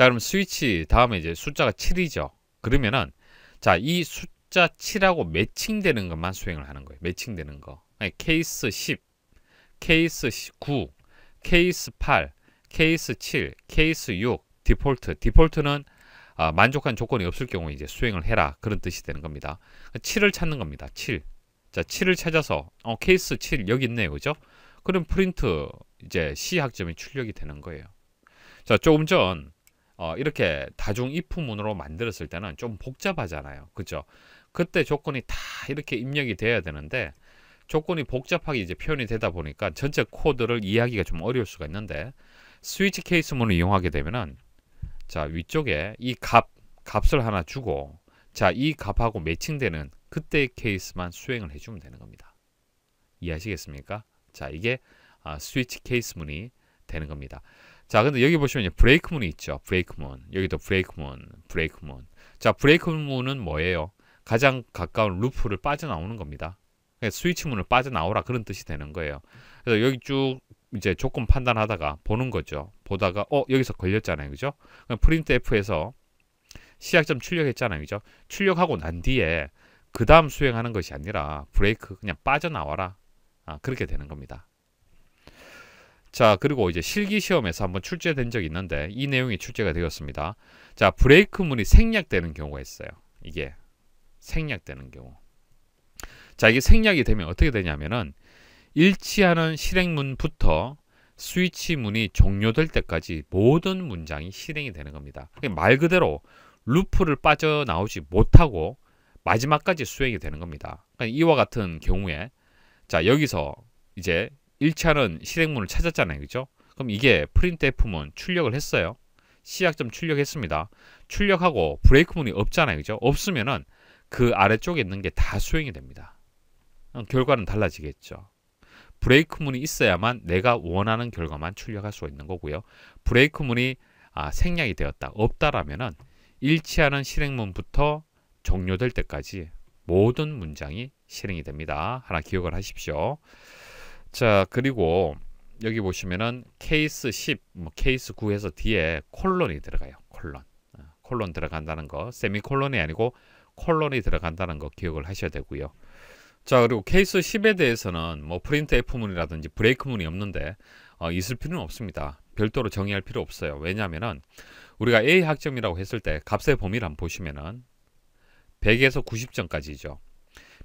자 그럼 스위치 다음에 이제 숫자가 7이죠. 그러면은 자이 숫자 7하고 매칭되는 것만 수행을 하는 거예요. 매칭되는 거. 아니, 케이스 10, 케이스 9, 케이스 8, 케이스 7, 케이스 6, 디폴트. 디폴트는 아, 만족한 조건이 없을 경우에 이제 수행을 해라 그런 뜻이 되는 겁니다. 7을 찾는 겁니다. 7. 자, 7을 찾아서 어, 케이스 7 여기 있네요. 그죠? 그럼 프린트 이제 시 학점이 출력이 되는 거예요. 자, 조금 전 어, 이렇게 다중 입품문으로 만들었을 때는 좀 복잡하잖아요. 그죠? 그때 조건이 다 이렇게 입력이 돼야 되는데 조건이 복잡하게 이제 표현이 되다 보니까 전체 코드를 이해하기가 좀 어려울 수가 있는데 스위치 케이스 문을 이용하게 되면은 자 위쪽에 이 값 값을 하나 주고 자이 값하고 매칭되는 그때의 케이스만 수행을 해주면 되는 겁니다. 이해하시겠습니까? 자 이게 아, 스위치 케이스 문이 되는 겁니다. 자, 근데 여기 보시면 이제 브레이크문이 있죠. 브레이크문. 여기도 브레이크문, 브레이크문. 자, 브레이크문은 뭐예요? 가장 가까운 루프를 빠져나오는 겁니다. 그러니까 스위치문을 빠져나오라 그런 뜻이 되는 거예요. 그래서 여기 쭉 이제 조건 판단하다가 보는 거죠. 보다가 어 여기서 걸렸잖아요, 그죠? 프린트 F에서 시작점 출력했잖아요, 그죠? 출력하고 난 뒤에 그 다음 수행하는 것이 아니라 브레이크 그냥 빠져나와라 아, 그렇게 되는 겁니다. 자, 그리고 이제 실기 시험에서 한번 출제된 적이 있는데 이 내용이 출제가 되었습니다. 자, 브레이크문이 생략되는 경우가 있어요. 이게 생략되는 경우. 자, 이게 생략이 되면 어떻게 되냐면은 일치하는 실행문부터 스위치문이 종료될 때까지 모든 문장이 실행이 되는 겁니다. 말 그대로 루프를 빠져나오지 못하고 마지막까지 수행이 되는 겁니다. 그러니까 이와 같은 경우에 자 여기서 이제 1차는 실행문을 찾았잖아요. 그죠? 그럼 이게 프린트F문 출력을 했어요. 시작점 출력했습니다. 출력하고 브레이크문이 없잖아요. 그죠? 없으면은 그 아래쪽에 있는 게 다 수행이 됩니다. 결과는 달라지겠죠. 브레이크문이 있어야만 내가 원하는 결과만 출력할 수 있는 거고요. 브레이크문이 아, 생략이 되었다. 없다라면은 일치하는 실행문부터 종료될 때까지 모든 문장이 실행이 됩니다. 하나 기억을 하십시오. 자, 그리고 여기 보시면은 케이스 10, 뭐 케이스 9에서 뒤에 콜론이 들어가요. 콜론. 어, 콜론 들어간다는 거, 세미콜론이 아니고 콜론이 들어간다는 거 기억을 하셔야 되고요. 자, 그리고 케이스 10에 대해서는 뭐 프린트 F문이라든지 브레이크문이 없는데 어, 있을 필요는 없습니다. 별도로 정의할 필요 없어요. 왜냐하면은 우리가 A 학점이라고 했을 때 값의 범위를 한번 보시면은 100에서 90점까지죠.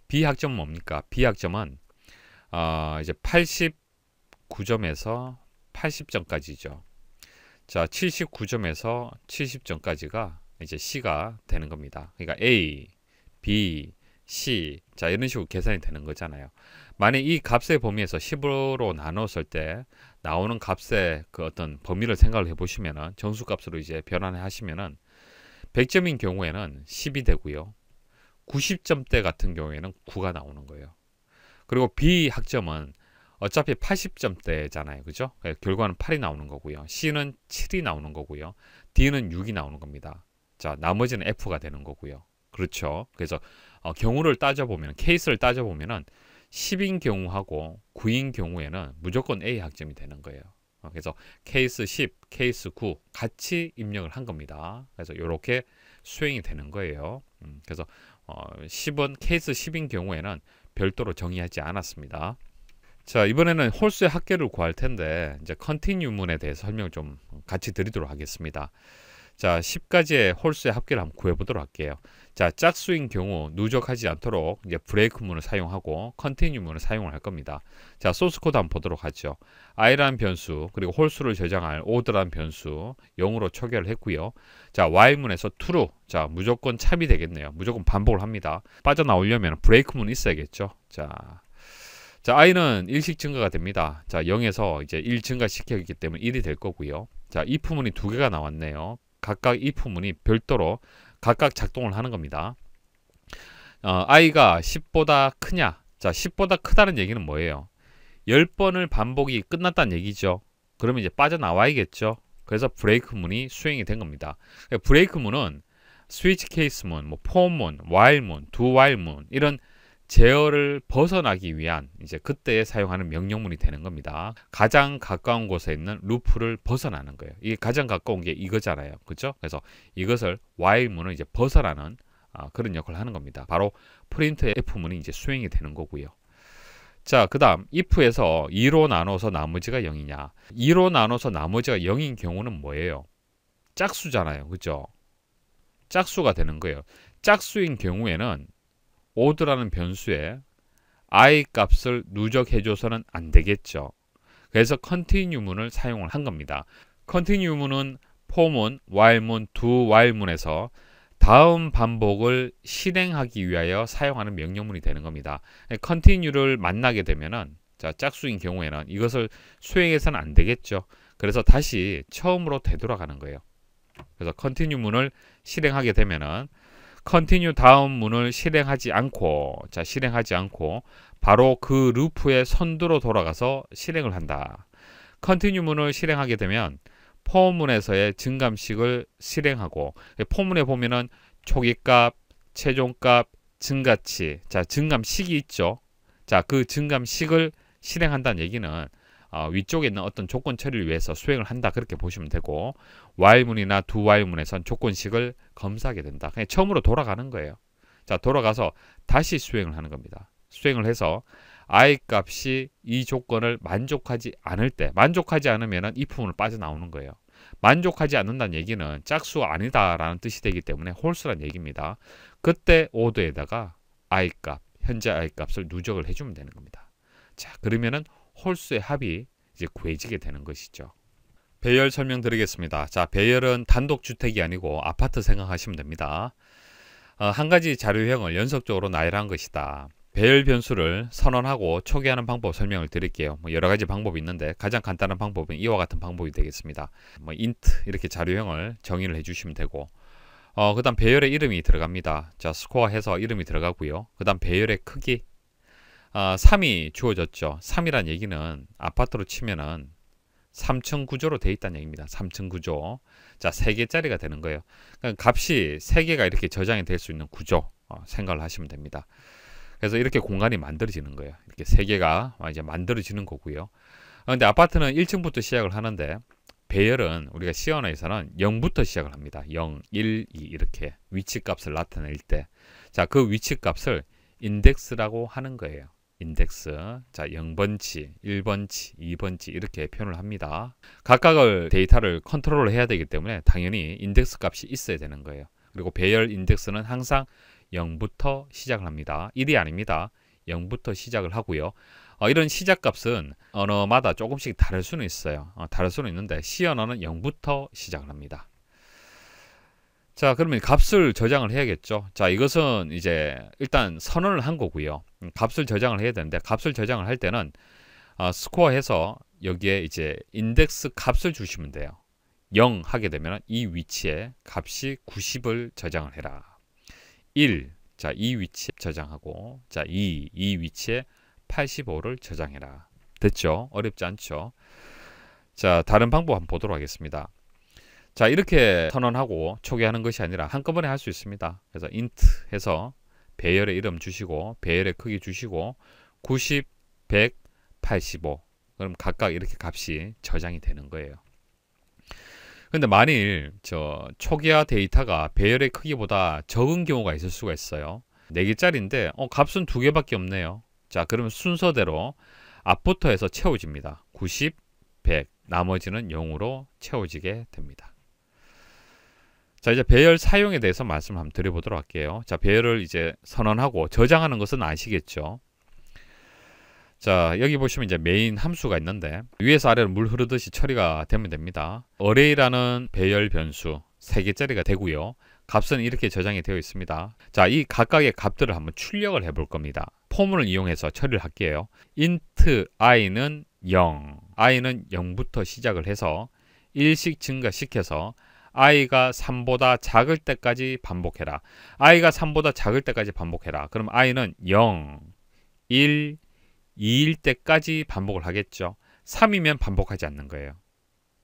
B 학점 뭡니까? B 학점은 어, 이제 89점에서 80점까지죠. 자, 79점에서 70점까지가 이제 C가 되는 겁니다. 그러니까 A, B, C 자 이런 식으로 계산이 되는 거잖아요. 만약 이 값의 범위에서 10으로 나눴을 때 나오는 값의 그 어떤 범위를 생각을 해보시면은 정수값으로 이제 변환을 하시면은 100점인 경우에는 10이 되고요. 90점대 같은 경우에는 9가 나오는 거예요. 그리고 B 학점은 어차피 80점대잖아요. 그죠? 그 결과는 8이 나오는 거고요. C는 7이 나오는 거고요. D는 6이 나오는 겁니다. 자, 나머지는 F가 되는 거고요. 그렇죠. 그래서 어, 경우를 따져보면, 케이스를 따져보면 10인 경우하고 9인 경우에는 무조건 A 학점이 되는 거예요. 어, 그래서 케이스 10, 케이스 9 같이 입력을 한 겁니다. 그래서 이렇게 수행이 되는 거예요. 음, 그래서 10은 어, 케이스 10인 경우에는 별도로 정의하지 않았습니다. 자 이번에는 홀수의 합계를 구할 텐데 이제 컨티뉴문에 대해서 설명을 좀 같이 드리도록 하겠습니다. 자 10가지의 홀수의 합계를 한번 구해보도록 할게요. 자, 짝수인 경우 누적하지 않도록 이제 브레이크 문을 사용하고 컨티뉴 문을 사용을 할 겁니다. 자, 소스 코드 한번 보도록 하죠. i라는 변수, 그리고 홀수를 저장할 or라는 변수 0으로 초기화를 했고요. 자, while 문에서 true. 자, 무조건 참이 되겠네요. 무조건 반복을 합니다. 빠져나오려면 브레이크 문이 있어야겠죠. 자, 자, i는 일식 증가가 됩니다. 자, 0에서 이제 1 증가시키기 때문에 1이 될 거고요. 자, if 문이 두 개가 나왔네요. 각각 if 문이 별도로 각각 작동을 하는 겁니다. 어, 이가 10보다 크냐? 자, 10보다 크다는 얘기는 뭐예요? 10번을 반복이 끝났다는 얘기죠. 그러면 이제 빠져나와야겠죠. 그래서 브레이크 문이 수행이 된 겁니다. 브레이크 문은 스위치 케이스 문, 뭐폼 문, 와일 문, 두 와일 문 이런 제어를 벗어나기 위한 이제 그때 사용하는 명령문이 되는 겁니다. 가장 가까운 곳에 있는 루프를 벗어나는 거예요. 이게 가장 가까운 게 이거잖아요. 그렇죠? 그래서 이것을 while문을 이제 벗어나는 아, 그런 역할을 하는 겁니다. 바로 프린트 F문이 이제 수행이 되는 거고요. 자, 그 다음 if에서 2로 나눠서 나머지가 0이냐 2로 나눠서 나머지가 0인 경우는 뭐예요? 짝수잖아요. 그죠? 짝수가 되는 거예요. 짝수인 경우에는 오드라는 변수에 i 값을 누적해줘서는 안 되겠죠. 그래서 컨티뉴문을 사용을 한 겁니다. 컨티뉴문은 폼은 w h i l 문 do w h i l 문에서 다음 반복을 실행하기 위하여 사용하는 명령문이 되는 겁니다. 컨티뉴를 만나게 되면은 자, 짝수인 경우에는 이것을 수행해서는 안 되겠죠. 그래서 다시 처음으로 되돌아가는 거예요. 그래서 컨티뉴문을 실행하게 되면은 컨티뉴 다음 문을 실행하지 않고 자 실행하지 않고 바로 그 루프의 선두로 돌아가서 실행을 한다. 컨티뉴 문을 실행하게 되면 포문에서의 증감식을 실행하고 포문에 보면은 초기값, 최종값, 증가치 자 증감식이 있죠. 자그 증감식을 실행한다는 얘기는 어, 위쪽에 있는 어떤 조건 처리를 위해서 수행을 한다 그렇게 보시면 되고 while문이나 do while문에선 조건식을 검사하게 된다. 그냥 처음으로 돌아가는 거예요. 자 돌아가서 다시 수행을 하는 겁니다. 수행을 해서 i 값이 이 조건을 만족하지 않을 때 만족하지 않으면 이 품을 빠져나오는 거예요. 만족하지 않는다는 얘기는 짝수 아니다라는 뜻이 되기 때문에 홀수란 얘기입니다. 그때 오더에다가 i 값 현재 i 값을 누적을 해주면 되는 겁니다. 자 그러면은 홀수의 합이 이제 궤지게 되는 것이죠. 배열 설명드리겠습니다. 자, 배열은 단독 주택이 아니고 아파트 생각하시면 됩니다. 어, 한 가지 자료형을 연속적으로 나열한 것이다. 배열 변수를 선언하고 초기하는 방법 설명을 드릴게요. 뭐 여러 가지 방법이 있는데 가장 간단한 방법은 이와 같은 방법이 되겠습니다. 뭐 int 이렇게 자료형을 정의를 해주시면 되고 어, 그 다음 배열의 이름이 들어갑니다. 자 스코어 해서 이름이 들어가고요. 그 다음 배열의 크기 3이 아, 주어졌죠. 3이란 얘기는 아파트로 치면은 3층 구조로 돼 있다는 얘기입니다. 3층 구조. 자, 3개짜리가 되는 거예요. 그러니까 값이 3개가 이렇게 저장이 될 수 있는 구조 어, 생각을 하시면 됩니다. 그래서 이렇게 공간이 만들어지는 거예요. 이렇게 3개가 이제 만들어지는 거고요. 그런데 어, 아, 파트는 1층부터 시작을 하는데 배열은 우리가 시연에서는 0부터 시작을 합니다. 0, 1, 2 이렇게 위치값을 나타낼 때. 자, 그 위치값을 인덱스라고 하는 거예요. 인덱스, 자 0번치, 1번치, 2번치 이렇게 표현을 합니다. 각각을 데이터를 컨트롤을 해야 되기 때문에 당연히 인덱스 값이 있어야 되는 거예요. 그리고 배열 인덱스는 항상 0부터 시작을 합니다. 1이 아닙니다. 0부터 시작을 하고요. 어, 이런 시작값은 언어마다 조금씩 다를 수는 있어요. 어, 다를 수는 있는데 C 언어는 0부터 시작을 합니다. 자 그러면 값을 저장을 해야겠죠 자 이것은 이제 일단 선언을 한 거고요 음, 값을 저장을 해야 되는데 값을 저장을 할 때는 어, 아, 스코어 해서 여기에 이제 인덱스 값을 주시면 돼요 0 하게 되면 이 위치에 값이 90을 저장을 해라 1 자, 이 위치에 저장하고 자, 2, 이 위치에 85를 저장해라. 됐죠? 어렵지 않죠? 자, 다른 방법 한번 보도록 하겠습니다. 자 이렇게 선언하고 초기하는 것이 아니라 한꺼번에 할 수 있습니다. 그래서 int 해서 배열의 이름 주시고 배열의 크기 주시고 90, 100, 85 그럼 각각 이렇게 값이 저장이 되는 거예요. 근데 만일 저 초기화 데이터가 배열의 크기보다 적은 경우가 있을 수가 있어요. 4개짜리인데 어, 값은 2개밖에 없네요. 자 그러면 순서대로 앞부터 해서 채워집니다. 90, 100 나머지는 0으로 채워지게 됩니다. 자, 이제 배열 사용에 대해서 말씀 을 한번 드려보도록 할게요. 자, 배열을 이제 선언하고 저장하는 것은 아시겠죠? 자, 여기 보시면 이제 메인 함수가 있는데 위에서 아래로 물 흐르듯이 처리가 되면 됩니다. array라는 배열 변수 3개짜리가 되고요. 값은 이렇게 저장이 되어 있습니다. 자, 이 각각의 값들을 한번 출력을 해볼 겁니다. 포문을 이용해서 처리를 할게요. int i는 0, i는 0부터 시작을 해서 일씩 증가시켜서 아이가 3보다 작을 때까지 반복해라. 아이가 3보다 작을 때까지 반복해라. 그럼 아이는 0, 1, 2일 때까지 반복을 하겠죠. 3이면 반복하지 않는 거예요.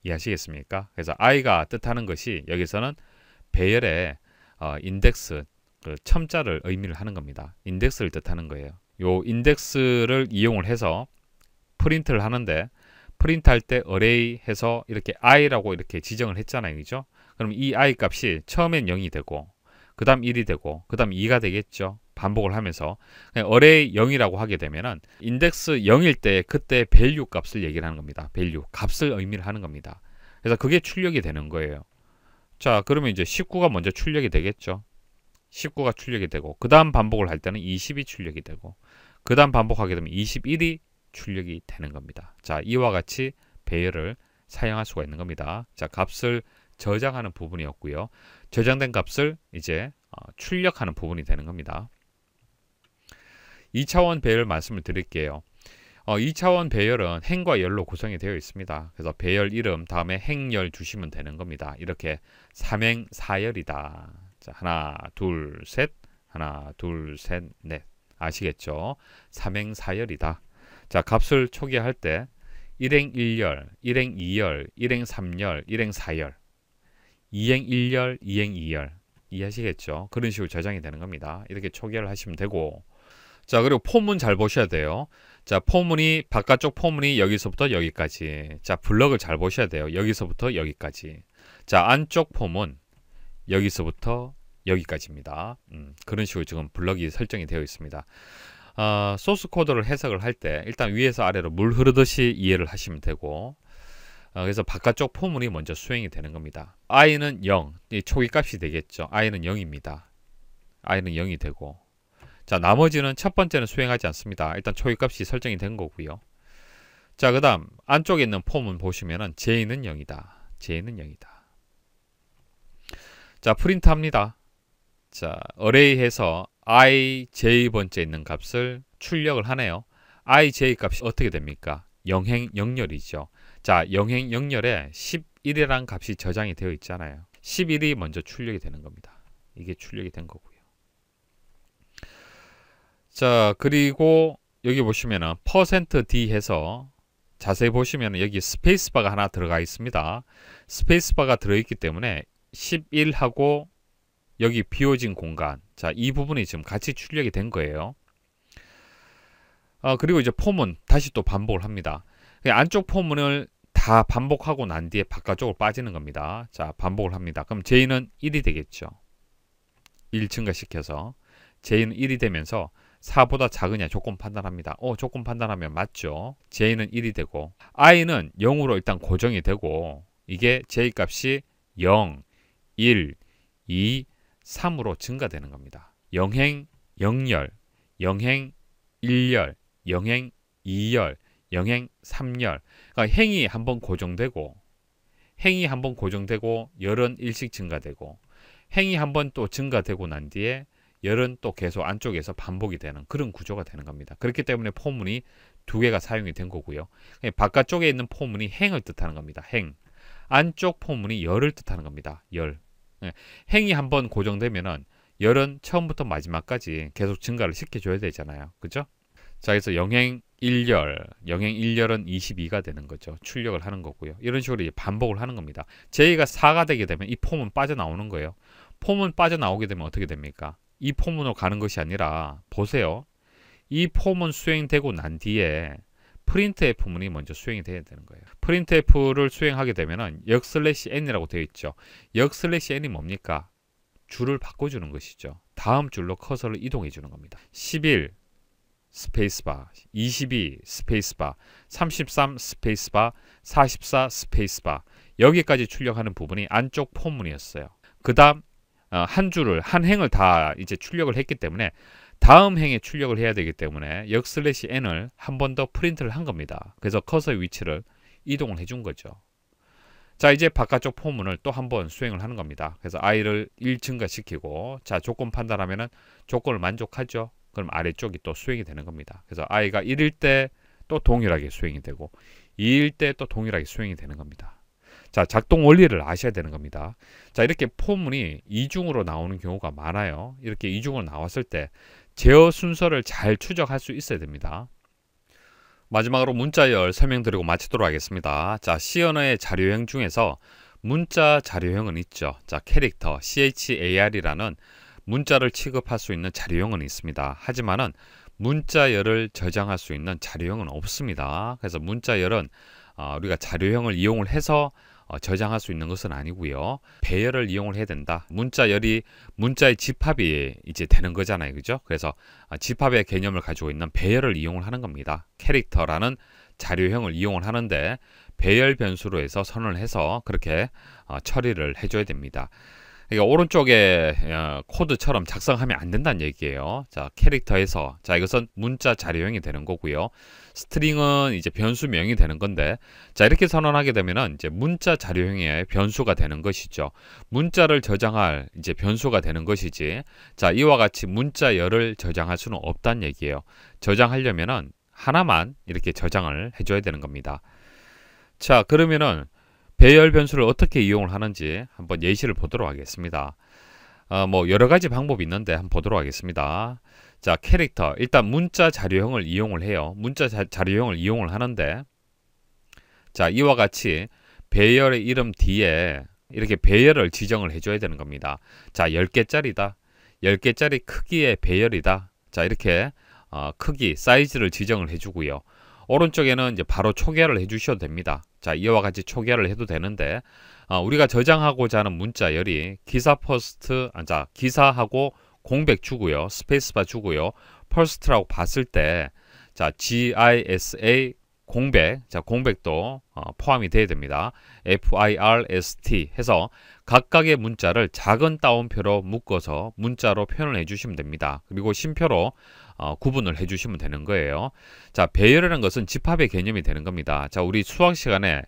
이해하시겠습니까? 그래서 아이가 뜻하는 것이 여기서는 배열의 어, 인덱스, 그 첨자를 의미를 하는 겁니다. 인덱스를 뜻하는 거예요. 요 인덱스를 이용을 해서 프린트를 하는데 프린트할 때 array 해서 이렇게 i라고 이렇게 지정을 했잖아요. 그죠? 그럼 이 i 값이 처음엔 0이 되고 그 다음 1이 되고 그 다음 2가 되겠죠. 반복을 하면서 어레이 0이라고 하게 되면은 인덱스 0일 때 그때 밸류 값을 얘기를 하는 겁니다. 밸류 값을 의미를 하는 겁니다. 그래서 그게 출력이 되는 거예요. 자 그러면 이제 19가 먼저 출력이 되겠죠. 19가 출력이 되고 그 다음 반복을 할 때는 20이 출력이 되고 그 다음 반복하게 되면 21이 출력이 되는 겁니다. 자 이와 같이 배열을 사용할 수가 있는 겁니다. 자 값을 저장하는 부분이었고요. 저장된 값을 이제 어, 출력하는 부분이 되는 겁니다. 2차원 배열 말씀을 드릴게요. 어, 2차원 배열은 행과 열로 구성이 되어 있습니다. 그래서 배열 이름 다음에 행 열 주시면 되는 겁니다. 이렇게 3행4열이다 자, 하나, 둘, 셋, 하나, 둘, 셋, 넷. 아시겠죠? 3행4열이다 자, 값을 초기할 때1행 1열, 1행 2열, 1행 3열, 1행 4열 2행 1열, 2행 2열 이해하시겠죠? 그런 식으로 저장이 되는 겁니다. 이렇게 초기화를 하시면 되고 자 그리고 포문 잘 보셔야 돼요. 자 포문이 바깥쪽 포문이 여기서부터 여기까지 자 블럭을 잘 보셔야 돼요. 여기서부터 여기까지 자 안쪽 포문 여기서부터 여기까지입니다. 음, 그런 식으로 지금 블럭이 설정이 되어 있습니다. 어, 소스 코드를 해석을 할 때 일단 위에서 아래로 물 흐르듯이 이해를 하시면 되고 어, 그래서 바깥쪽 포물이 먼저 수행이 되는 겁니다. i는 0, 이 초기 값이 되겠죠. i는 0입니다. i는 0이 되고 자 나머지는 첫 번째는 수행하지 않습니다. 일단 초기 값이 설정이 된 거고요. 자그 다음 안쪽에 있는 폼은 보시면은 j는 0이다. j는 0이다. 자 프린트 합니다. 자 r a y 해서 i, j번째 있는 값을 출력을 하네요. i, j 값이 어떻게 됩니까? 0행0렬이죠 자, 영행 영렬에 11이라는 값이 저장이 되어 있잖아요. 11이 먼저 출력이 되는 겁니다. 이게 출력이 된 거고요. 자, 그리고 여기 보시면은 %d 해서 자세히 보시면 여기 스페이스바가 하나 들어가 있습니다. 스페이스바가 들어있기 때문에 11하고 여기 비워진 공간 자이 부분이 지금 같이 출력이 된 거예요. 아, 그리고 이제 폼은 다시 또 반복을 합니다. 예, 안쪽 포문을 다 반복하고 난 뒤에 바깥쪽으로 빠지는 겁니다. 자, 반복을 합니다. 그럼 J는 1이 되겠죠. 1 증가시켜서 J는 1이 되면서 4보다 작으냐 조건 판단합니다. 어, 조건 판단하면 맞죠. J는 1이 되고 I는 0으로 일단 고정이 되고 이게 J값이 0, 1, 2, 3으로 증가되는 겁니다. 0행 0열, 0행 1열, 0행 2열, 영행 3열. 그러니까 행이 한 번 고정되고 행이 한 번 고정되고 열은 일식 증가되고 행이 한 번 또 증가되고 난 뒤에 열은 또 계속 안쪽에서 반복이 되는 그런 구조가 되는 겁니다. 그렇기 때문에 포문이 두 개가 사용이 된 거고요. 예, 바깥쪽에 있는 포문이 행을 뜻하는 겁니다. 행. 안쪽 포문이 열을 뜻하는 겁니다. 열. 예, 행이 한 번 고정되면은 열은 처음부터 마지막까지 계속 증가를 시켜줘야 되잖아요. 그죠? 자, 그래서 영행 1열, 영행 1열은 22가 되는 거죠. 출력을 하는 거고요. 이런 식으로 반복을 하는 겁니다. J가 4가 되게 되면 이 폼은 빠져나오는 거예요. 폼은 빠져나오게 되면 어떻게 됩니까? 이 폼으로 가는 것이 아니라 보세요. 이 폼은 수행되고 난 뒤에 프린트 F문이 먼저 수행이 돼야 되는 거예요. 프린트 F를 수행하게 되면은 역 슬래시 N이라고 되어 있죠. 역 슬래시 N이 뭡니까? 줄을 바꿔주는 것이죠. 다음 줄로 커서를 이동해 주는 겁니다. 11, 스페이스바 22 스페이스바 33 스페이스바 44 스페이스바 여기까지 출력하는 부분이 안쪽 포문이었어요. 그 다음 어, 한 줄을 한 행을 다 이제 출력을 했기 때문에 다음 행에 출력을 해야 되기 때문에 역 슬래시 n을 한 번 더 프린트를 한 겁니다. 그래서 커서의 위치를 이동을 해준 거죠. 자 이제 바깥쪽 포문을 또 한 번 수행을 하는 겁니다. 그래서 i를 1증가시키고 자 조건 판단하면 조건을 만족하죠. 그럼 아래쪽이 또 수행이 되는 겁니다. 그래서 아이가 1일 때 또 동일하게 수행이 되고 2일 때 또 동일하게 수행이 되는 겁니다. 자, 작동 원리를 아셔야 되는 겁니다. 자, 이렇게 포문이 이중으로 나오는 경우가 많아요. 이렇게 이중으로 나왔을 때 제어 순서를 잘 추적할 수 있어야 됩니다. 마지막으로 문자열 설명드리고 마치도록 하겠습니다. 자, 시언어의 자료형 중에서 문자 자료형은 있죠. 자, 캐릭터 CHAR이라는 문자를 취급할 수 있는 자료형은 있습니다. 하지만은 문자열을 저장할 수 있는 자료형은 없습니다. 그래서 문자열은 어, 우리가 자료형을 이용을 해서 어, 저장할 수 있는 것은 아니고요. 배열을 이용을 해야 된다. 문자열이 문자의 집합이 이제 되는 거잖아요. 그죠? 그래서 어, 집합의 개념을 가지고 있는 배열을 이용을 하는 겁니다. 캐릭터라는 자료형을 이용을 하는데 배열 변수로 해서 선을 해서 그렇게 어, 처리를 해줘야 됩니다. 그러 오른쪽에 어, 코드처럼 작성하면 안 된다는 얘기예요. 자 캐릭터에서 자 이것은 문자 자료형이 되는 거고요. 스트링은 이제 변수명이 되는 건데 자 이렇게 선언하게 되면은 이제 문자 자료형의 변수가 되는 것이죠. 문자를 저장할 이제 변수가 되는 것이지 자 이와 같이 문자열을 저장할 수는 없다는 얘기예요. 저장하려면은 하나만 이렇게 저장을 해줘야 되는 겁니다. 자 그러면은 배열 변수를 어떻게 이용을 하는지 한번 예시를 보도록 하겠습니다. 어, 뭐 여러 가지 방법이 있는데 한번 보도록 하겠습니다. 자 캐릭터 일단 문자 자료형을 이용을 해요. 문자 자, 자료형을 이용을 하는데 자 이와 같이 배열의 이름 뒤에 이렇게 배열을 지정을 해줘야 되는 겁니다. 자 10개짜리다. 10개짜리 크기의 배열이다. 자 이렇게 어, 크기 사이즈를 지정을 해주고요. 오른쪽에는 이제 바로 초기화를 해주셔도 됩니다. 자 이와 같이 초기화를 해도 되는데 어, 우리가 저장하고자 하는 문자열이 기사 퍼스트 아, 자 기사하고 공백 주고요 스페이스바 주고요 퍼스트라고 봤을 때 자 GISA 공백 자 공백도 어, 포함이 돼야 됩니다. FIRST 해서 각각의 문자를 작은 따옴표로 묶어서 문자로 표현을 해주시면 됩니다. 그리고 심표로 어, 구분을 해주시면 되는 거예요. 자, 배열이라는 것은 집합의 개념이 되는 겁니다. 자, 우리 수학 시간에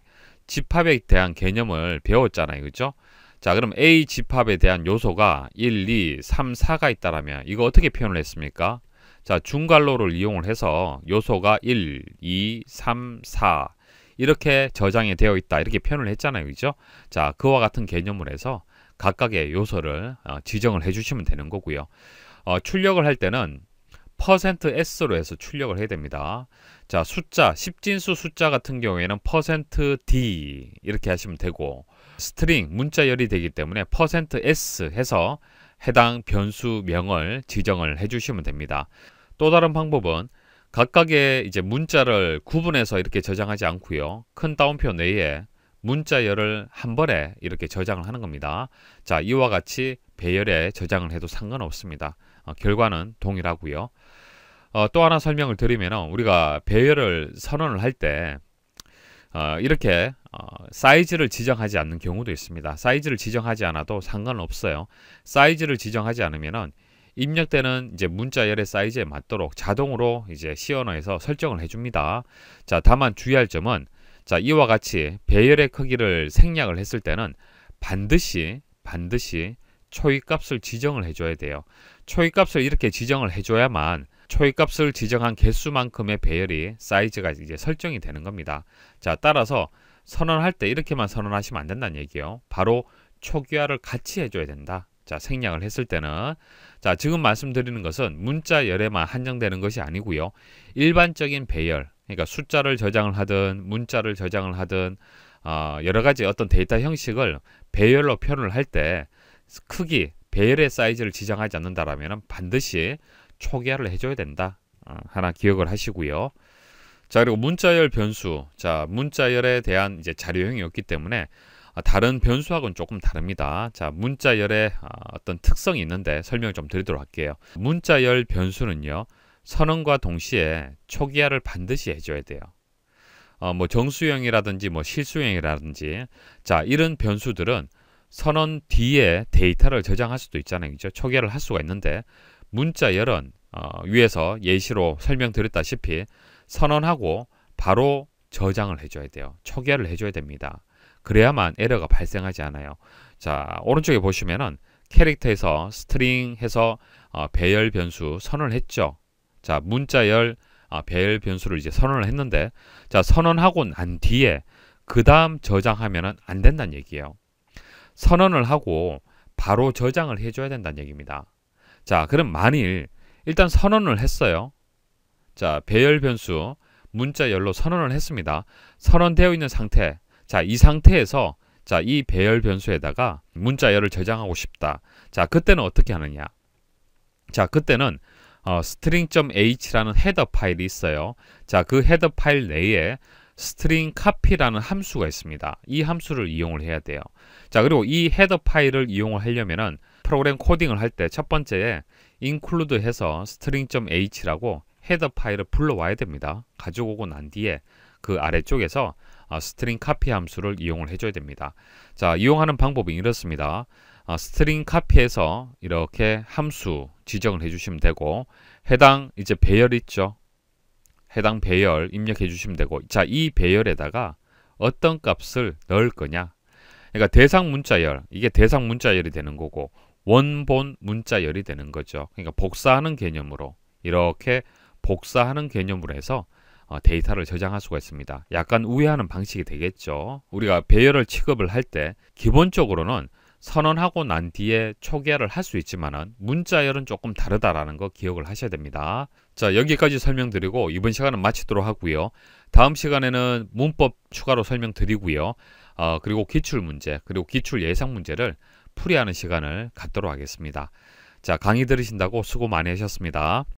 집합에 대한 개념을 배웠잖아요. 그죠? 자, 그럼 A 집합에 대한 요소가 1, 2, 3, 4가 있다라면 이거 어떻게 표현을 했습니까? 자, 중괄로를 이용을 해서 요소가 1, 2, 3, 4 이렇게 저장이 되어 있다. 이렇게 표현을 했잖아요. 그죠? 자, 그와 같은 개념을 해서 각각의 요소를 어, 지정을 해 주시면 되는 거고요. 어, 출력을 할 때는 %s로 해서 출력을 해야 됩니다. 자, 숫자, 십진수 숫자 같은 경우에는 %d 이렇게 하시면 되고 스트링, 문자열이 되기 때문에 %s 해서 해당 변수명을 지정을 해주시면 됩니다. 또 다른 방법은 각각의 이제 문자를 구분해서 이렇게 저장하지 않고요. 큰 따옴표 내에 문자열을 한 번에 이렇게 저장을 하는 겁니다. 자, 이와 같이 배열에 저장을 해도 상관없습니다. 어, 결과는 동일하고요. 어, 또 하나 설명을 드리면 우리가 배열을 선언을 할때 어, 이렇게 어, 사이즈를 지정하지 않는 경우도 있습니다. 사이즈를 지정하지 않아도 상관없어요. 사이즈를 지정하지 않으면 입력되는 이제 문자열의 사이즈에 맞도록 자동으로 이제 시어너에서 설정을 해줍니다. 자, 다만 주의할 점은 자 이와 같이 배열의 크기를 생략을 했을 때는 반드시 반드시 초이값을 지정을 해줘야 돼요. 초이값을 이렇게 지정을 해줘야만 초이값을 지정한 개수만큼의 배열이 사이즈가 이제 설정이 되는 겁니다. 자, 따라서 선언할 때 이렇게만 선언하시면 안 된다는 얘기예요. 바로 초기화를 같이 해줘야 된다. 자, 생략을 했을 때는 자, 지금 말씀드리는 것은 문자열에만 한정되는 것이 아니고요. 일반적인 배열, 그러니까 숫자를 저장을 하든 문자를 저장을 하든 어, 여러 가지 어떤 데이터 형식을 배열로 표현을 할 때 크기, 배열의 사이즈를 지정하지 않는다라면 반드시 초기화를 해줘야 된다. 어, 하나 기억을 하시고요. 자 그리고 문자열 변수 자 문자열에 대한 이제 자료형이었기 때문에 아, 다른 변수하고는 조금 다릅니다. 자 문자열의 아, 어떤 특성이 있는데 설명을 좀 드리도록 할게요. 문자열 변수는요 선언과 동시에 초기화를 반드시 해줘야 돼요. 어, 뭐 정수형이라든지 뭐 실수형이라든지 자 이런 변수들은 선언 뒤에 데이터를 저장할 수도 있잖아요. 그죠? 초기화를 할 수가 있는데 문자 열언 어, 위에서 예시로 설명드렸다시피 선언하고 바로 저장을 해줘야 돼요. 초기화를 해줘야 됩니다. 그래야만 에러가 발생하지 않아요. 자 오른쪽에 보시면은 캐릭터에서 스트링 해서 어, 배열 변수 선언을 했죠. 자 문자열 어, 배열 변수를 이제 선언을 했는데 자 선언하고 난 뒤에 그 다음 저장하면은 안 된다는 얘기예요. 선언을 하고 바로 저장을 해줘야 된다는 얘기입니다. 자, 그럼 만일 일단 선언을 했어요. 자, 배열 변수 문자열로 선언을 했습니다. 선언되어 있는 상태. 자, 이 상태에서 자, 이 배열 변수에다가 문자열을 저장하고 싶다. 자, 그때는 어떻게 하느냐? 자, 그때는 어, string.h라는 헤더 파일이 있어요. 자, 그 헤더 파일 내에 string.copy라는 함수가 있습니다. 이 함수를 이용을 해야 돼요. 자, 그리고 이 헤더 파일을 이용을 하려면은 프로그램 코딩을 할 때 첫 번째에 include 해서 string.h라고 헤더 파일을 불러와야 됩니다. 가지고 오고 난 뒤에 그 아래쪽에서 s t r 스트링 카피 함수를 이용을 해줘야 됩니다. 자, 이용하는 방법은 이렇습니다. s t r 스트링 카피에서 이렇게 함수 지정을 해주시면 되고 해당 이제 배열 있죠. 해당 배열 입력해 주시면 되고 자, 이 배열에다가 어떤 값을 넣을 거냐 그러니까 대상 문자열 이게 대상 문자열이 되는 거고 원본 문자열이 되는 거죠. 그러니까 복사하는 개념으로 이렇게 복사하는 개념으로 해서 어, 데이터를 저장할 수가 있습니다. 약간 우회하는 방식이 되겠죠. 우리가 배열을 취급을 할 때 기본적으로는 선언하고 난 뒤에 초기화를 할 수있지만 문자열은 조금 다르다라는 거 기억을 하셔야 됩니다. 자 여기까지 설명드리고 이번 시간은 마치도록 하고요. 다음 시간에는 문법 추가로 설명드리고요. 어, 그리고 기출 문제 그리고 기출 예상 문제를 풀이하는 시간을 갖도록 하겠습니다. 자, 강의 들으신다고 수고 많이 하셨습니다.